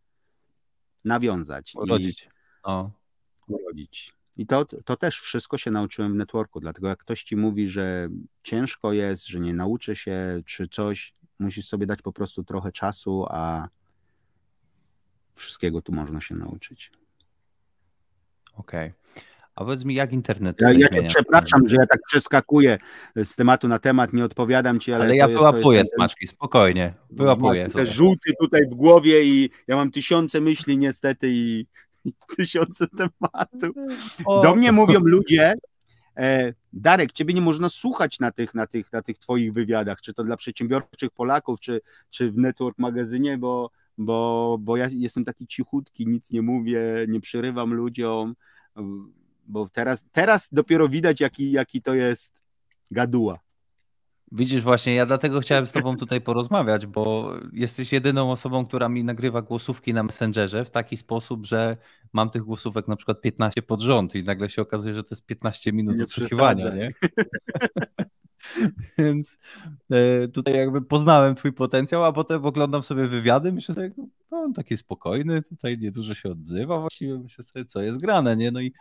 nawiązać. Urodzić. No. Urodzić. I to, to też wszystko się nauczyłem w networku, dlatego jak ktoś ci mówi, że ciężko jest, że nie nauczy się, czy coś, musisz sobie dać po prostu trochę czasu, a Wszystkiego tu można się nauczyć. Okej. Okay. A powiedz mi, jak internet. Ja, ja cię przepraszam, że ja tak przeskakuję z tematu na temat, nie odpowiadam ci, ale. Ale ja wyłapuję smaczki, spokojnie. Wyłapuję. Te żółty tutaj w głowie i ja mam tysiące myśli, niestety, i, tysiące tematów. Do mnie mówią ludzie. E, Darek, ciebie nie można słuchać na tych, na, tych, na tych twoich wywiadach, czy to dla przedsiębiorczych Polaków, czy, czy w Network magazynie, bo bo, bo ja jestem taki cichutki, nic nie mówię, nie przerywam ludziom, bo teraz, teraz dopiero widać, jaki, jaki to jest gaduła. Widzisz, właśnie, ja dlatego chciałem z Tobą tutaj porozmawiać, bo jesteś jedyną osobą, która mi nagrywa głosówki na Messengerze w taki sposób, że mam tych głosówek na przykład 15 pod rząd i nagle się okazuje, że to jest 15 minut nie odsłuchiwania. Nie? Więc e, tutaj jakby poznałem twój potencjał, a potem oglądam sobie wywiady, myślę sobie, no, no on taki spokojny, tutaj niedużo się odzywa, właściwie myślę sobie, co jest grane, nie? No i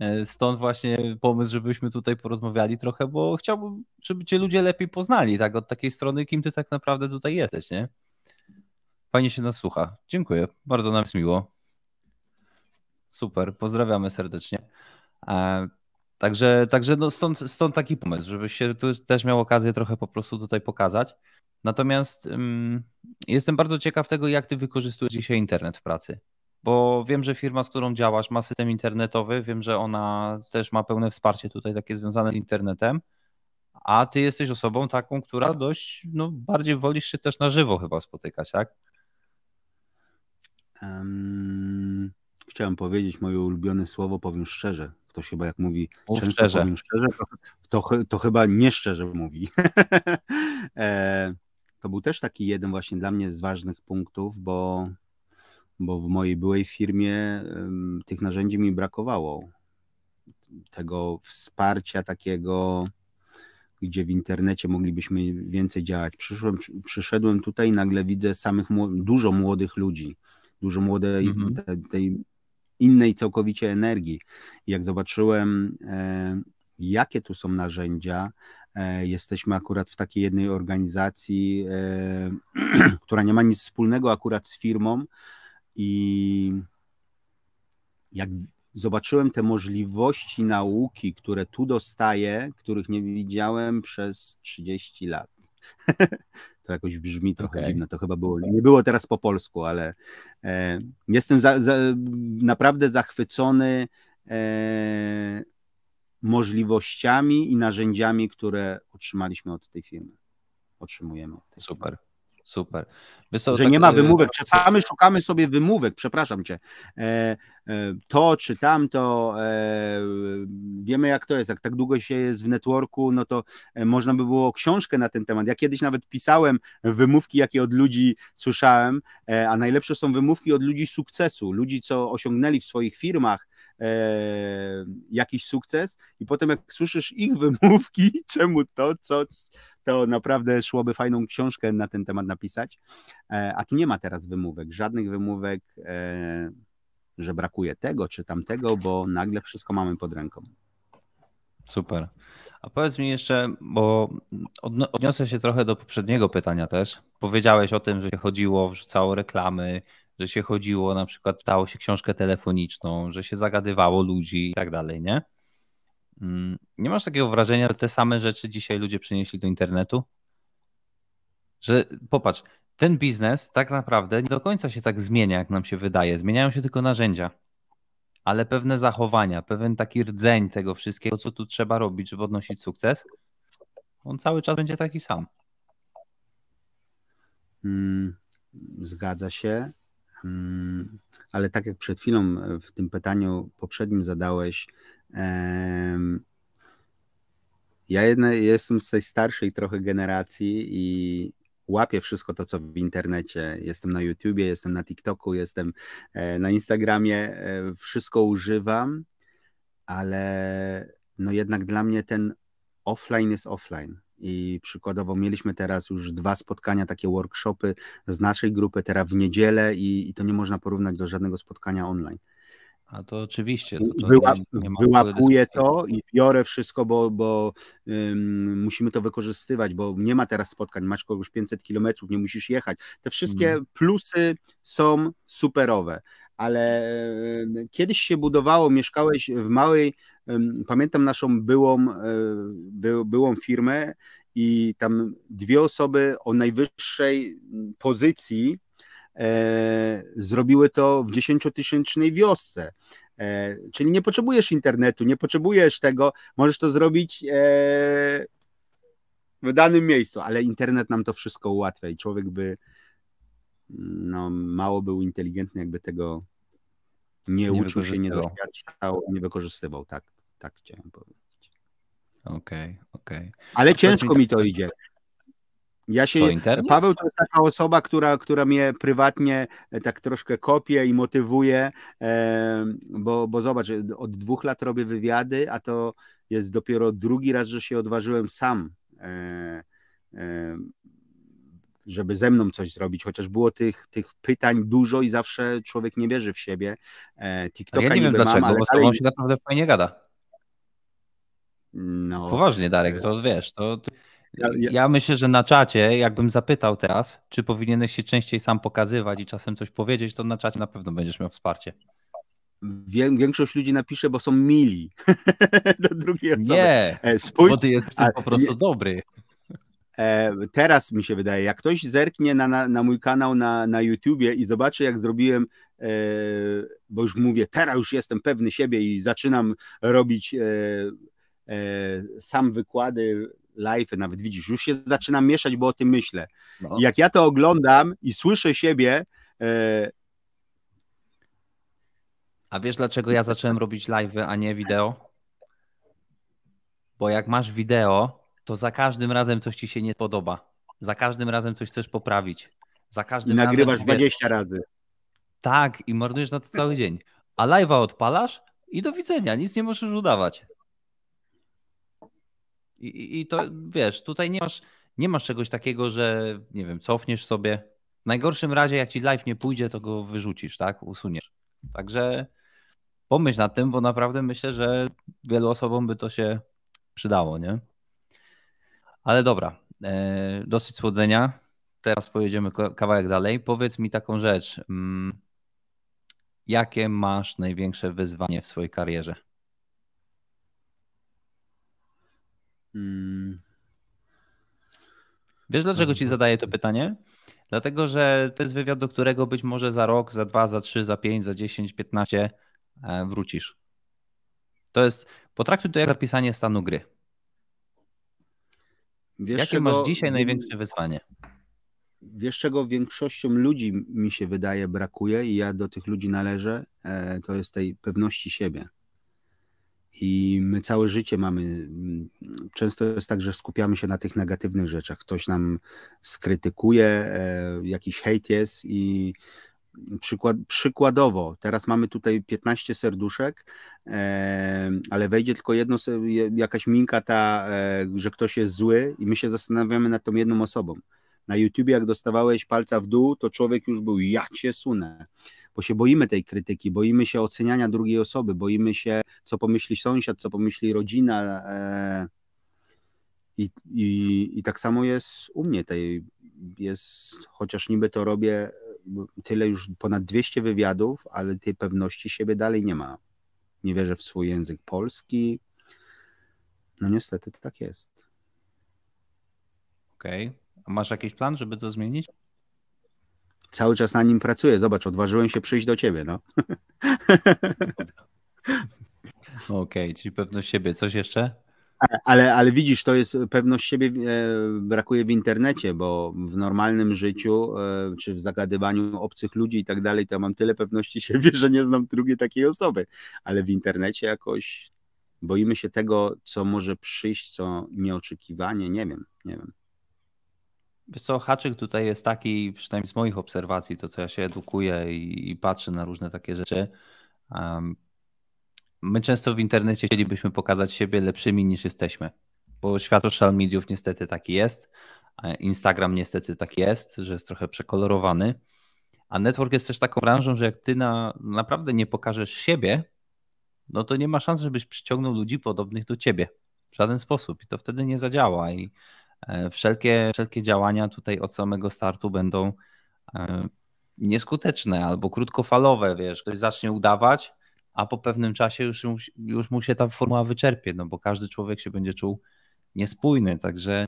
e, stąd właśnie pomysł, żebyśmy tutaj porozmawiali trochę, bo chciałbym, żeby cię ludzie lepiej poznali, tak, od takiej strony, kim ty tak naprawdę tutaj jesteś, nie? Fajnie się nas słucha. Dziękuję, bardzo nam jest miło. Super, pozdrawiamy serdecznie. E, Także, także no stąd, stąd taki pomysł, żeby się tu też miał okazję trochę po prostu tutaj pokazać. Natomiast mm, jestem bardzo ciekaw tego, jak ty wykorzystujesz dzisiaj internet w pracy. Bo wiem, że firma, z którą działasz, ma system internetowy, wiem, że ona też ma pełne wsparcie tutaj takie związane z internetem, a ty jesteś osobą taką, która dość, no bardziej wolisz się też na żywo chyba spotykać, tak? Um, chciałem powiedzieć moje ulubione słowo, powiem szczerze, się chyba jak mówi Mów często szczerze. Powiem szczerze, to, to chyba nieszczerze mówi. e, to był też taki jeden właśnie dla mnie z ważnych punktów, bo, bo w mojej byłej firmie tych narzędzi mi brakowało. Tego wsparcia takiego, gdzie w internecie moglibyśmy więcej działać. Przyszłem, przyszedłem tutaj i nagle widzę samych dużo młodych ludzi, dużo młodej, mm -hmm. tej, tej innej całkowicie energii. Jak zobaczyłem, e, jakie tu są narzędzia, e, jesteśmy akurat w takiej jednej organizacji, e, która nie ma nic wspólnego akurat z firmą i jak zobaczyłem te możliwości nauki, które tu dostaję, których nie widziałem przez 30 lat. to jakoś brzmi trochę okay. dziwne, to chyba było, nie było teraz po polsku, ale e, jestem za, za, naprawdę zachwycony e, możliwościami i narzędziami, które otrzymaliśmy od tej firmy. Otrzymujemy. Tej Super. Firmy. Super. że tak, nie ma y, wymówek. Czasami szukamy sobie wymówek, przepraszam cię. E, e, to czy tamto, e, wiemy jak to jest. Jak tak długo się jest w networku, no to e, można by było książkę na ten temat. Ja kiedyś nawet pisałem wymówki, jakie od ludzi słyszałem, e, a najlepsze są wymówki od ludzi sukcesu, ludzi, co osiągnęli w swoich firmach e, jakiś sukces i potem jak słyszysz ich wymówki, czemu to, co, to naprawdę szłoby fajną książkę na ten temat napisać. E, a tu nie ma teraz wymówek, żadnych wymówek, e, że brakuje tego czy tamtego, bo nagle wszystko mamy pod ręką. Super. A powiedz mi jeszcze, bo odniosę się trochę do poprzedniego pytania też. Powiedziałeś o tym, że się chodziło, wrzucało reklamy, że się chodziło, na przykład czytało się książkę telefoniczną, że się zagadywało ludzi i tak dalej, nie? Mm, nie masz takiego wrażenia, że te same rzeczy dzisiaj ludzie przynieśli do internetu? Że popatrz, ten biznes tak naprawdę nie do końca się tak zmienia, jak nam się wydaje. Zmieniają się tylko narzędzia, ale pewne zachowania, pewien taki rdzeń tego wszystkiego, co tu trzeba robić, żeby odnosić sukces, on cały czas będzie taki sam. Mm, zgadza się. Mm, ale tak jak przed chwilą w tym pytaniu poprzednim zadałeś, ja jestem z tej starszej trochę generacji i łapię wszystko to, co w internecie. Jestem na YouTubie, jestem na TikToku, jestem e, na Instagramie, e, wszystko używam, ale no jednak dla mnie ten offline jest offline. I przykładowo mieliśmy teraz już dwa spotkania, takie workshopy z naszej grupy, teraz w niedzielę, i, i to nie można porównać do żadnego spotkania online. A to oczywiście. To, to Wyła, nie, nie wyłapuję to i biorę wszystko, bo, bo ym, musimy to wykorzystywać, bo nie ma teraz spotkań, masz kogoś 500 kilometrów, nie musisz jechać. Te wszystkie hmm. plusy są superowe, ale y, kiedyś się budowało, mieszkałeś w małej, y, pamiętam naszą byłą, y, e, by, byłą firmę i tam dwie osoby o najwyższej pozycji E, zrobiły to w dziesięciotysięcznej wiosce. E, czyli nie potrzebujesz internetu, nie potrzebujesz tego, możesz to zrobić e, w danym miejscu, ale internet nam to wszystko ułatwia i człowiek by no, mało był inteligentny, jakby tego nie, nie uczył się, nie doświadczał, nie wykorzystywał. Tak, tak chciałem powiedzieć. Okej, okay, okej. Okay. Ale ciężko mi to idzie. Ja się, Paweł to jest taka osoba, która, która mnie prywatnie e, tak troszkę kopie i motywuje, bo, bo zobacz, e, od dwóch lat robię wywiady, a to jest dopiero drugi raz, że się odważyłem sam, e, żeby ze mną coś zrobić, chociaż było tych, tych pytań dużo i zawsze człowiek nie wierzy w siebie. TikToka ja nie wiem dlaczego, mam, bo z tobą się naprawdę fajnie gada. No, Poważnie, Darek, to wiesz, to... Ja, ja... ja, myślę, że na czacie, jakbym zapytał teraz, czy powinieneś się częściej sam pokazywać i czasem coś powiedzieć, to na czacie na pewno będziesz miał wsparcie. Większość ludzi napisze, bo są mili do drugiej osoby. Nie, e, Spójrz, bo ty jesteś a, po prostu nie... dobry. E, teraz mi się wydaje, jak ktoś zerknie na, na, na mój kanał na, na YouTubie i zobaczy, jak zrobiłem e, bo już mówię, teraz już jestem pewny siebie i zaczynam robić sam wykłady live, nawet widzisz, już się zaczynam mieszać, bo o tym myślę. No. jak ja to oglądam i słyszę siebie. E... A wiesz, dlaczego ja zacząłem robić live, a nie wideo? Bo jak masz wideo, to za każdym razem coś ci się nie podoba. Za każdym razem coś chcesz poprawić. Za każdym I nagrywasz razem... 20 razy. Tak, i marnujesz na to cały dzień. A live'a odpalasz i do widzenia, nic nie możesz udawać. I, i, I, to wiesz, tutaj nie masz, nie masz czegoś takiego, że nie wiem, cofniesz sobie. W najgorszym razie, jak ci live nie pójdzie, to go wyrzucisz, tak? Usuniesz. Także pomyśl nad tym, bo naprawdę myślę, że wielu osobom by to się przydało, nie? Ale dobra, e, dosyć słodzenia. Teraz pojedziemy kawałek dalej. Powiedz mi taką rzecz. Mm, jakie masz największe wyzwanie w swojej karierze? Mm. Wiesz, dlaczego ci zadaję to pytanie? Dlatego, że to jest wywiad, do którego być może za rok, za dwa, za trzy, za pięć, za dziesięć, piętnaście e, wrócisz. To jest, potraktuj to jak zapisanie stanu gry. Wiesz, Jakie czego, masz dzisiaj największe wyzwanie? Wiesz, czego większością ludzi mi się wydaje brakuje i ja do tych ludzi należę, e, to jest tej pewności siebie. I my całe życie mamy, mm, często jest tak, że skupiamy się na tych negatywnych rzeczach. Ktoś nam skrytykuje, e, jakiś hejt jest i przykład, przykładowo, teraz mamy tutaj 15 serduszek, e, ale wejdzie tylko jedno, jakaś minka ta, e, że ktoś jest zły i my się zastanawiamy nad tą jedną osobą. Na YouTubie jak dostawałeś palca w dół, to człowiek już był, ja cię sunę bo się boimy tej krytyki, boimy się oceniania drugiej osoby, boimy się, co pomyśli sąsiad, co pomyśli rodzina. E, I, i, i tak samo jest u mnie. Tej jest, chociaż niby to robię tyle już ponad 200 wywiadów, ale tej pewności siebie dalej nie ma. Nie wierzę w swój język polski. No niestety tak jest. Okej. Okay. A masz jakiś plan, żeby to zmienić? cały czas na nim pracuję. Zobacz, odważyłem się przyjść do ciebie. No. Okej, okay, czyli pewność siebie. Coś jeszcze? Ale, ale widzisz, to jest pewność siebie e, brakuje w internecie, bo w normalnym życiu e, czy w zagadywaniu obcych ludzi i tak dalej, to mam tyle pewności siebie, że nie znam drugiej takiej osoby. Ale w internecie jakoś boimy się tego, co może przyjść, co nieoczekiwanie, nie wiem, nie wiem. Wiesz co, haczyk tutaj jest taki, przynajmniej z moich obserwacji, to co ja się edukuję i, i patrzę na różne takie rzeczy. Um, my często w internecie chcielibyśmy pokazać siebie lepszymi niż jesteśmy, bo świat social mediów niestety taki jest, Instagram niestety tak jest, że jest trochę przekolorowany, a network jest też taką branżą, że jak ty na, naprawdę nie pokażesz siebie, no to nie ma szans, żebyś przyciągnął ludzi podobnych do ciebie w żaden sposób i to wtedy nie zadziała i E, wszelkie, wszelkie działania tutaj od samego startu będą e, nieskuteczne albo krótkofalowe, wiesz, ktoś zacznie udawać, a po pewnym czasie już, już mu się ta formuła wyczerpie, no bo każdy człowiek się będzie czuł niespójny, także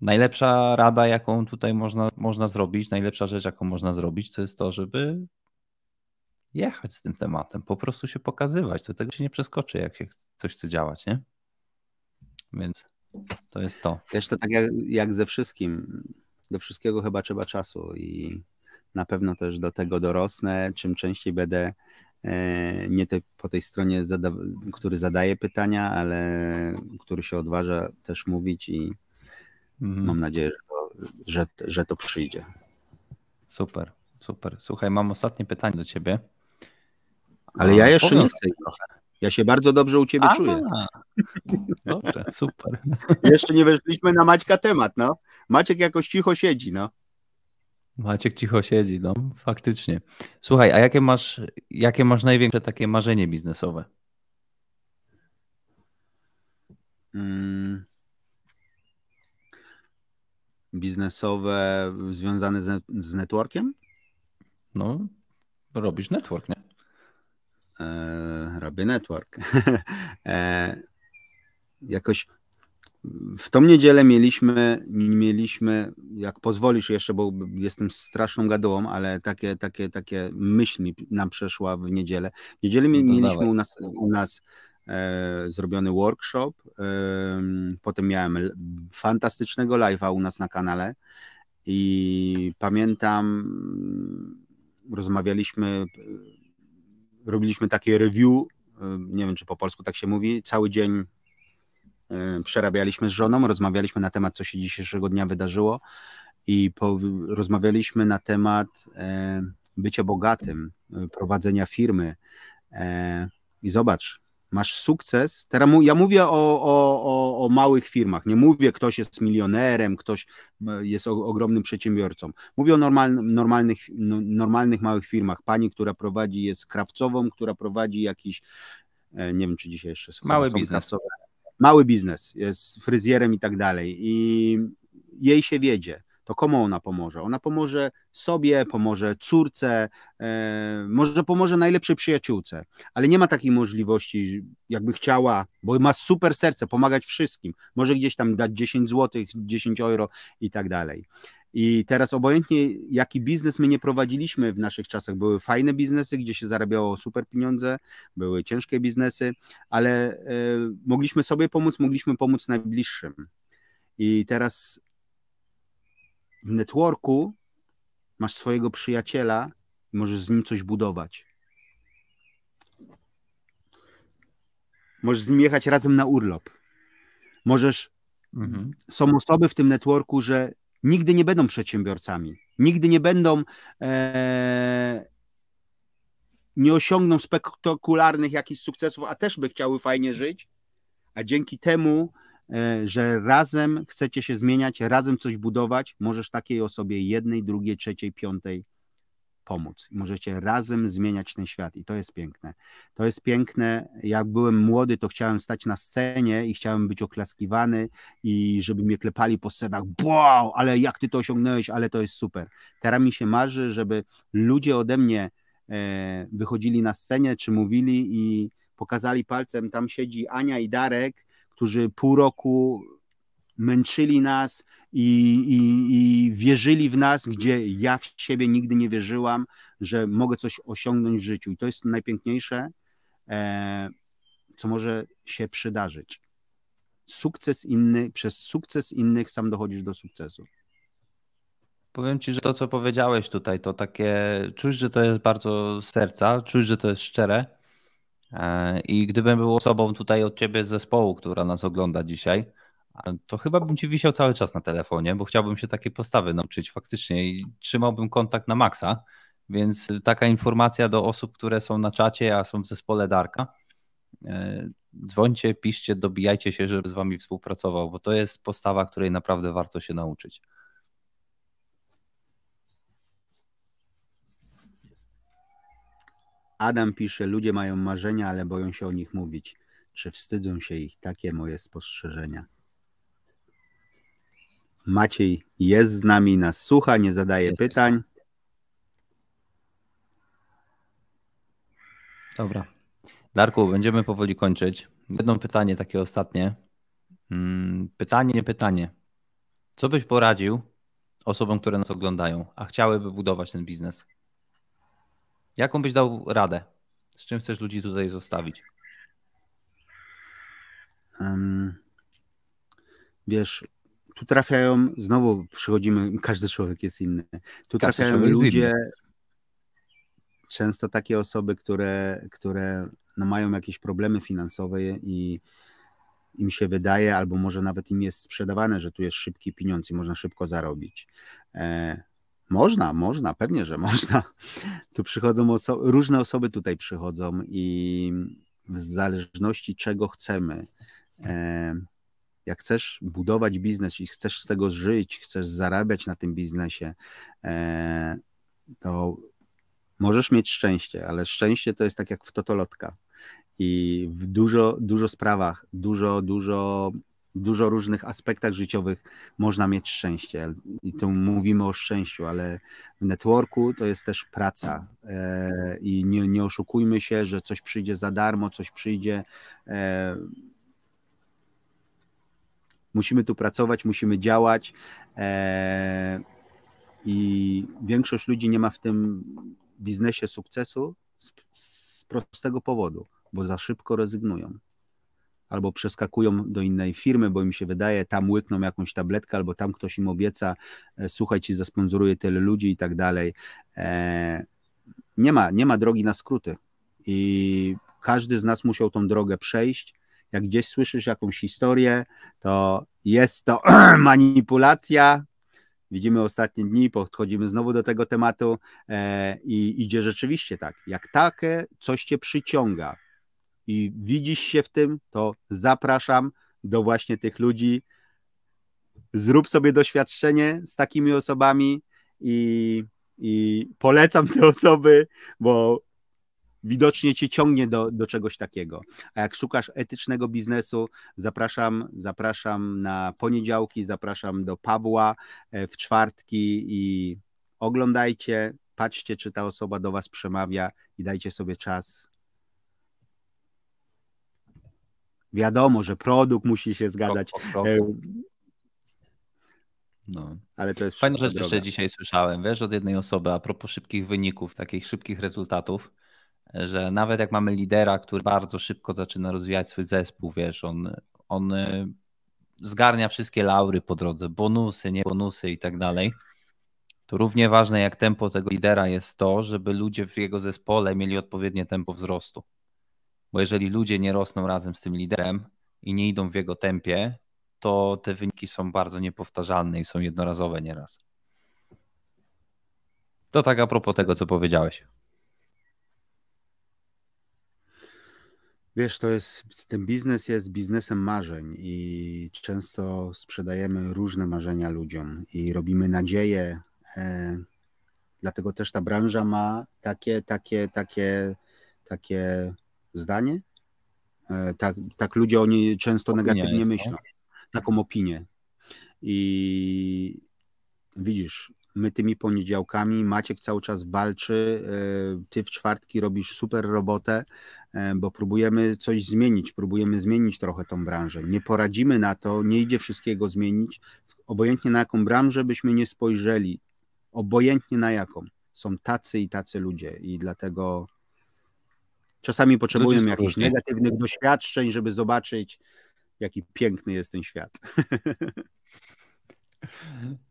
najlepsza rada, jaką tutaj można, można zrobić, najlepsza rzecz, jaką można zrobić, to jest to, żeby jechać z tym tematem, po prostu się pokazywać, to tego się nie przeskoczy, jak się coś chce działać, nie? Więc to jest to. Też to tak jak, jak ze wszystkim. Do wszystkiego chyba trzeba czasu i na pewno też do tego dorosnę. Czym częściej będę e, nie te, po tej stronie, zada, który zadaje pytania, ale który się odważa też mówić i mhm. mam nadzieję, że to, że, że to przyjdzie. Super, super. Słuchaj, mam ostatnie pytanie do ciebie. Ale ja jeszcze nie chcę trochę. Ja się bardzo dobrze u ciebie Aha. czuję. Dobrze, super. Jeszcze nie weszliśmy na Maćka temat, no. Maciek jakoś cicho siedzi, no. Maciek cicho siedzi, no, faktycznie. Słuchaj, a jakie masz, jakie masz największe takie marzenie biznesowe? Hmm. Biznesowe związane z, z networkiem? No, robisz network, nie? E, Rabie Network. E, jakoś w tą niedzielę mieliśmy, mieliśmy, jak pozwolisz jeszcze, bo jestem straszną gadołą, ale takie, takie, takie myśl mi nam przeszła w niedzielę. W niedzielę no mieliśmy dawaj. u nas, u nas e, zrobiony workshop, e, potem miałem fantastycznego live'a u nas na kanale i pamiętam, rozmawialiśmy robiliśmy takie review, y, nie wiem czy po polsku tak się mówi, cały dzień y, przerabialiśmy z żoną, rozmawialiśmy na temat, co się dzisiejszego dnia wydarzyło i po, rozmawialiśmy na temat e, bycia bogatym, y, prowadzenia firmy. E, I zobacz, masz sukces. Teraz ja mówię o, o, o, o, małych firmach. Nie mówię, ktoś jest milionerem, ktoś jest ogromnym przedsiębiorcą. Mówię o normalnych, no, normalnych małych firmach. Pani, która prowadzi, jest krawcową, która prowadzi jakiś, e, nie wiem, czy dzisiaj jeszcze są. Mały są biznes. Krawcowe. Mały biznes, jest fryzjerem i tak dalej. I jej się wiedzie to komu ona pomoże? Ona pomoże sobie, pomoże córce, e, może pomoże najlepszej przyjaciółce, ale nie ma takiej możliwości, jakby chciała, bo ma super serce, pomagać wszystkim. Może gdzieś tam dać 10 zł, 10 euro i tak dalej. I teraz obojętnie jaki biznes my nie prowadziliśmy w naszych czasach, były fajne biznesy, gdzie się zarabiało super pieniądze, były ciężkie biznesy, ale e, mogliśmy sobie pomóc, mogliśmy pomóc najbliższym. I teraz w networku masz swojego przyjaciela i możesz z nim coś budować. Możesz z nim jechać razem na urlop. Możesz. Mhm. Są osoby w tym networku, że nigdy nie będą przedsiębiorcami, nigdy nie będą. E, nie osiągną spektakularnych jakichś sukcesów, a też by chciały fajnie żyć, a dzięki temu E, że razem chcecie się zmieniać, razem coś budować, możesz takiej osobie jednej, drugiej, trzeciej, piątej pomóc. Możecie razem zmieniać ten świat i to jest piękne. To jest piękne. Jak byłem młody, to chciałem stać na scenie i chciałem być oklaskiwany i żeby mnie klepali po scenach. Wow, ale jak ty to osiągnąłeś, ale to jest super. Teraz mi się marzy, żeby ludzie ode mnie e, wychodzili na scenie, czy mówili i pokazali palcem, tam siedzi Ania i Darek którzy pół roku męczyli nas i, i, i wierzyli w nas, gdzie ja w siebie nigdy nie wierzyłam, że mogę coś osiągnąć w życiu. I to jest najpiękniejsze, e, co może się przydarzyć. Sukces inny, przez sukces innych sam dochodzisz do sukcesu. Powiem ci, że to, co powiedziałeś tutaj, to takie czuć, że to jest bardzo serca, czuć, że to jest szczere E, I gdybym był osobą tutaj od ciebie z zespołu, która nas ogląda dzisiaj, to chyba bym ci wisiał cały czas na telefonie, bo chciałbym się takiej postawy nauczyć faktycznie i trzymałbym kontakt na maksa. Więc taka informacja do osób, które są na czacie, a są w zespole Darka. E, dzwońcie, piszcie, dobijajcie się, żeby z wami współpracował, bo to jest postawa, której naprawdę warto się nauczyć. Adam pisze, ludzie mają marzenia, ale boją się o nich mówić. Czy wstydzą się ich? Takie moje spostrzeżenia. Maciej jest z nami, nas słucha, nie zadaje jest. pytań. Dobra. Darku, będziemy powoli kończyć. Jedno pytanie, takie ostatnie. Mm, pytanie, pytanie. Co byś poradził osobom, które nas oglądają, a chciałyby budować ten biznes? Jaką byś dał radę? Z czym chcesz ludzi tutaj zostawić? Um, wiesz, tu trafiają, znowu przychodzimy, każdy człowiek jest inny. Tu każdy trafiają ludzie, często takie osoby, które, które no mają jakieś problemy finansowe i im się wydaje, albo może nawet im jest sprzedawane, że tu jest szybki pieniądz i można szybko zarobić. E, można, można, pewnie, że można. Tu przychodzą oso różne osoby tutaj przychodzą i w zależności czego chcemy. E, jak chcesz budować biznes i chcesz z tego żyć, chcesz zarabiać na tym biznesie, e, to możesz mieć szczęście, ale szczęście to jest tak jak w totolotka. I w dużo, dużo sprawach, dużo, dużo dużo różnych aspektach życiowych można mieć szczęście. I tu mówimy o szczęściu, ale w networku to jest też praca. E, I nie, nie oszukujmy się, że coś przyjdzie za darmo, coś przyjdzie. E, musimy tu pracować, musimy działać. E, I większość ludzi nie ma w tym biznesie sukcesu z, z prostego powodu, bo za szybko rezygnują albo przeskakują do innej firmy, bo im się wydaje, tam łykną jakąś tabletkę, albo tam ktoś im obieca, e, słuchaj, ci zasponsoruje tyle ludzi i tak dalej. E, nie ma, nie ma drogi na skróty. I każdy z nas musiał tą drogę przejść. Jak gdzieś słyszysz jakąś historię, to jest to manipulacja, widzimy ostatnie dni, podchodzimy znowu do tego tematu e, i idzie rzeczywiście tak. Jak takie coś cię przyciąga, i widzisz się w tym, to zapraszam do właśnie tych ludzi. Zrób sobie doświadczenie z takimi osobami i, i polecam te osoby, bo widocznie cię ciągnie do, do czegoś takiego. A jak szukasz etycznego biznesu, zapraszam, zapraszam na poniedziałki, zapraszam do Pawła e, w czwartki i oglądajcie, patrzcie, czy ta osoba do was przemawia i dajcie sobie czas Wiadomo, że produkt musi się zgadzać. E, no. Ale to jest fajna rzecz droga. jeszcze dzisiaj słyszałem, wiesz, od jednej osoby a propos szybkich wyników, takich szybkich rezultatów, że nawet jak mamy lidera, który bardzo szybko zaczyna rozwijać swój zespół, wiesz, on, on e, zgarnia wszystkie laury po drodze, bonusy, nie bonusy i tak dalej, to równie ważne jak tempo tego lidera jest to, żeby ludzie w jego zespole mieli odpowiednie tempo wzrostu bo jeżeli ludzie nie rosną razem z tym liderem i nie idą w jego tempie, to te wyniki są bardzo niepowtarzalne i są jednorazowe nieraz. To tak a propos tego, co powiedziałeś. Wiesz, to jest, ten biznes jest biznesem marzeń i często sprzedajemy różne marzenia ludziom i robimy nadzieję. E, dlatego też ta branża ma takie, takie, takie, takie zdanie. E, tak, tak ludzie o niej często Opinia negatywnie jest, myślą. No. Taką opinię. I widzisz, my tymi poniedziałkami, Maciek cały czas walczy, e, ty w czwartki robisz super robotę, e, bo próbujemy coś zmienić, próbujemy zmienić trochę tą branżę. Nie poradzimy na to, nie idzie wszystkiego zmienić, obojętnie na jaką branżę byśmy nie spojrzeli, obojętnie na jaką. Są tacy i tacy ludzie i dlatego Czasami potrzebują jakichś negatywnych doświadczeń, żeby zobaczyć, jaki piękny jest ten świat.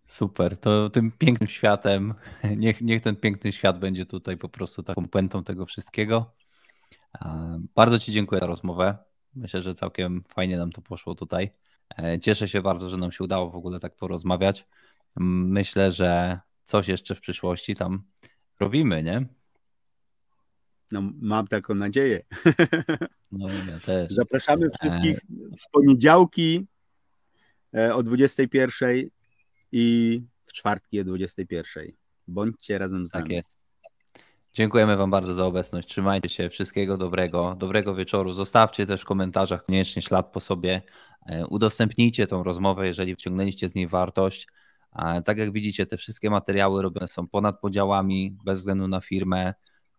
Super, to tym pięknym światem, niech, niech ten piękny świat będzie tutaj po prostu taką pętą tego wszystkiego. Bardzo Ci dziękuję za rozmowę. Myślę, że całkiem fajnie nam to poszło tutaj. E, cieszę się bardzo, że nam się udało w ogóle tak porozmawiać. Myślę, że coś jeszcze w przyszłości tam robimy, nie? No, mam taką nadzieję. No, ja też. Zapraszamy e. wszystkich w poniedziałki e, o 21 i w czwartki o 21. Bądźcie razem z tak nami. Tak jest. Dziękujemy Wam bardzo za obecność. Trzymajcie się. Wszystkiego dobrego. Dobrego wieczoru. Zostawcie też w komentarzach koniecznie ślad po sobie. E, udostępnijcie tą rozmowę, jeżeli wciągnęliście z niej wartość. Tak jak widzicie, te wszystkie materiały robione są ponad podziałami, bez względu na firmę.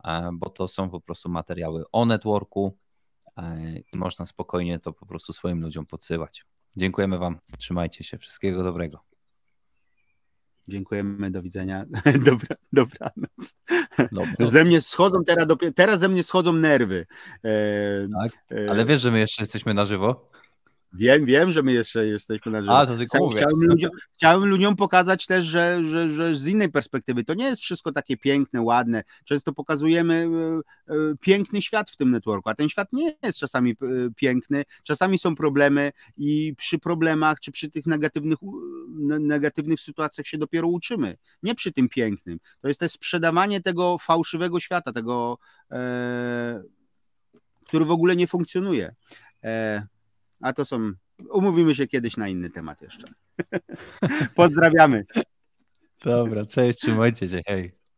E, bo to są po prostu materiały o networku e, i można spokojnie to po prostu swoim ludziom podsyłać. Dziękujemy Wam, trzymajcie się, wszystkiego dobrego. Dziękujemy, do widzenia. Dobra, dobranoc. Dobra. Ze mnie schodzą teraz, teraz ze mnie schodzą nerwy. E, tak? Ale wiesz, że my jeszcze jesteśmy na żywo? Wiem, wiem, że my jeszcze jesteśmy na żywo. A, to tylko chciałem, no ludziom, chciałem, ludziom, pokazać też, że, że, że z innej perspektywy to nie jest wszystko takie piękne, ładne. Często pokazujemy e, e, piękny świat w tym networku, a ten świat nie jest czasami e, piękny. Czasami są problemy i przy problemach czy przy tych negatywnych, negatywnych sytuacjach się dopiero uczymy. Nie przy tym pięknym. To jest też sprzedawanie tego fałszywego świata, tego, e, który w ogóle nie funkcjonuje. E, a to są, umówimy się kiedyś na inny temat jeszcze. Pozdrawiamy. Dobra, cześć, trzymajcie się, hej.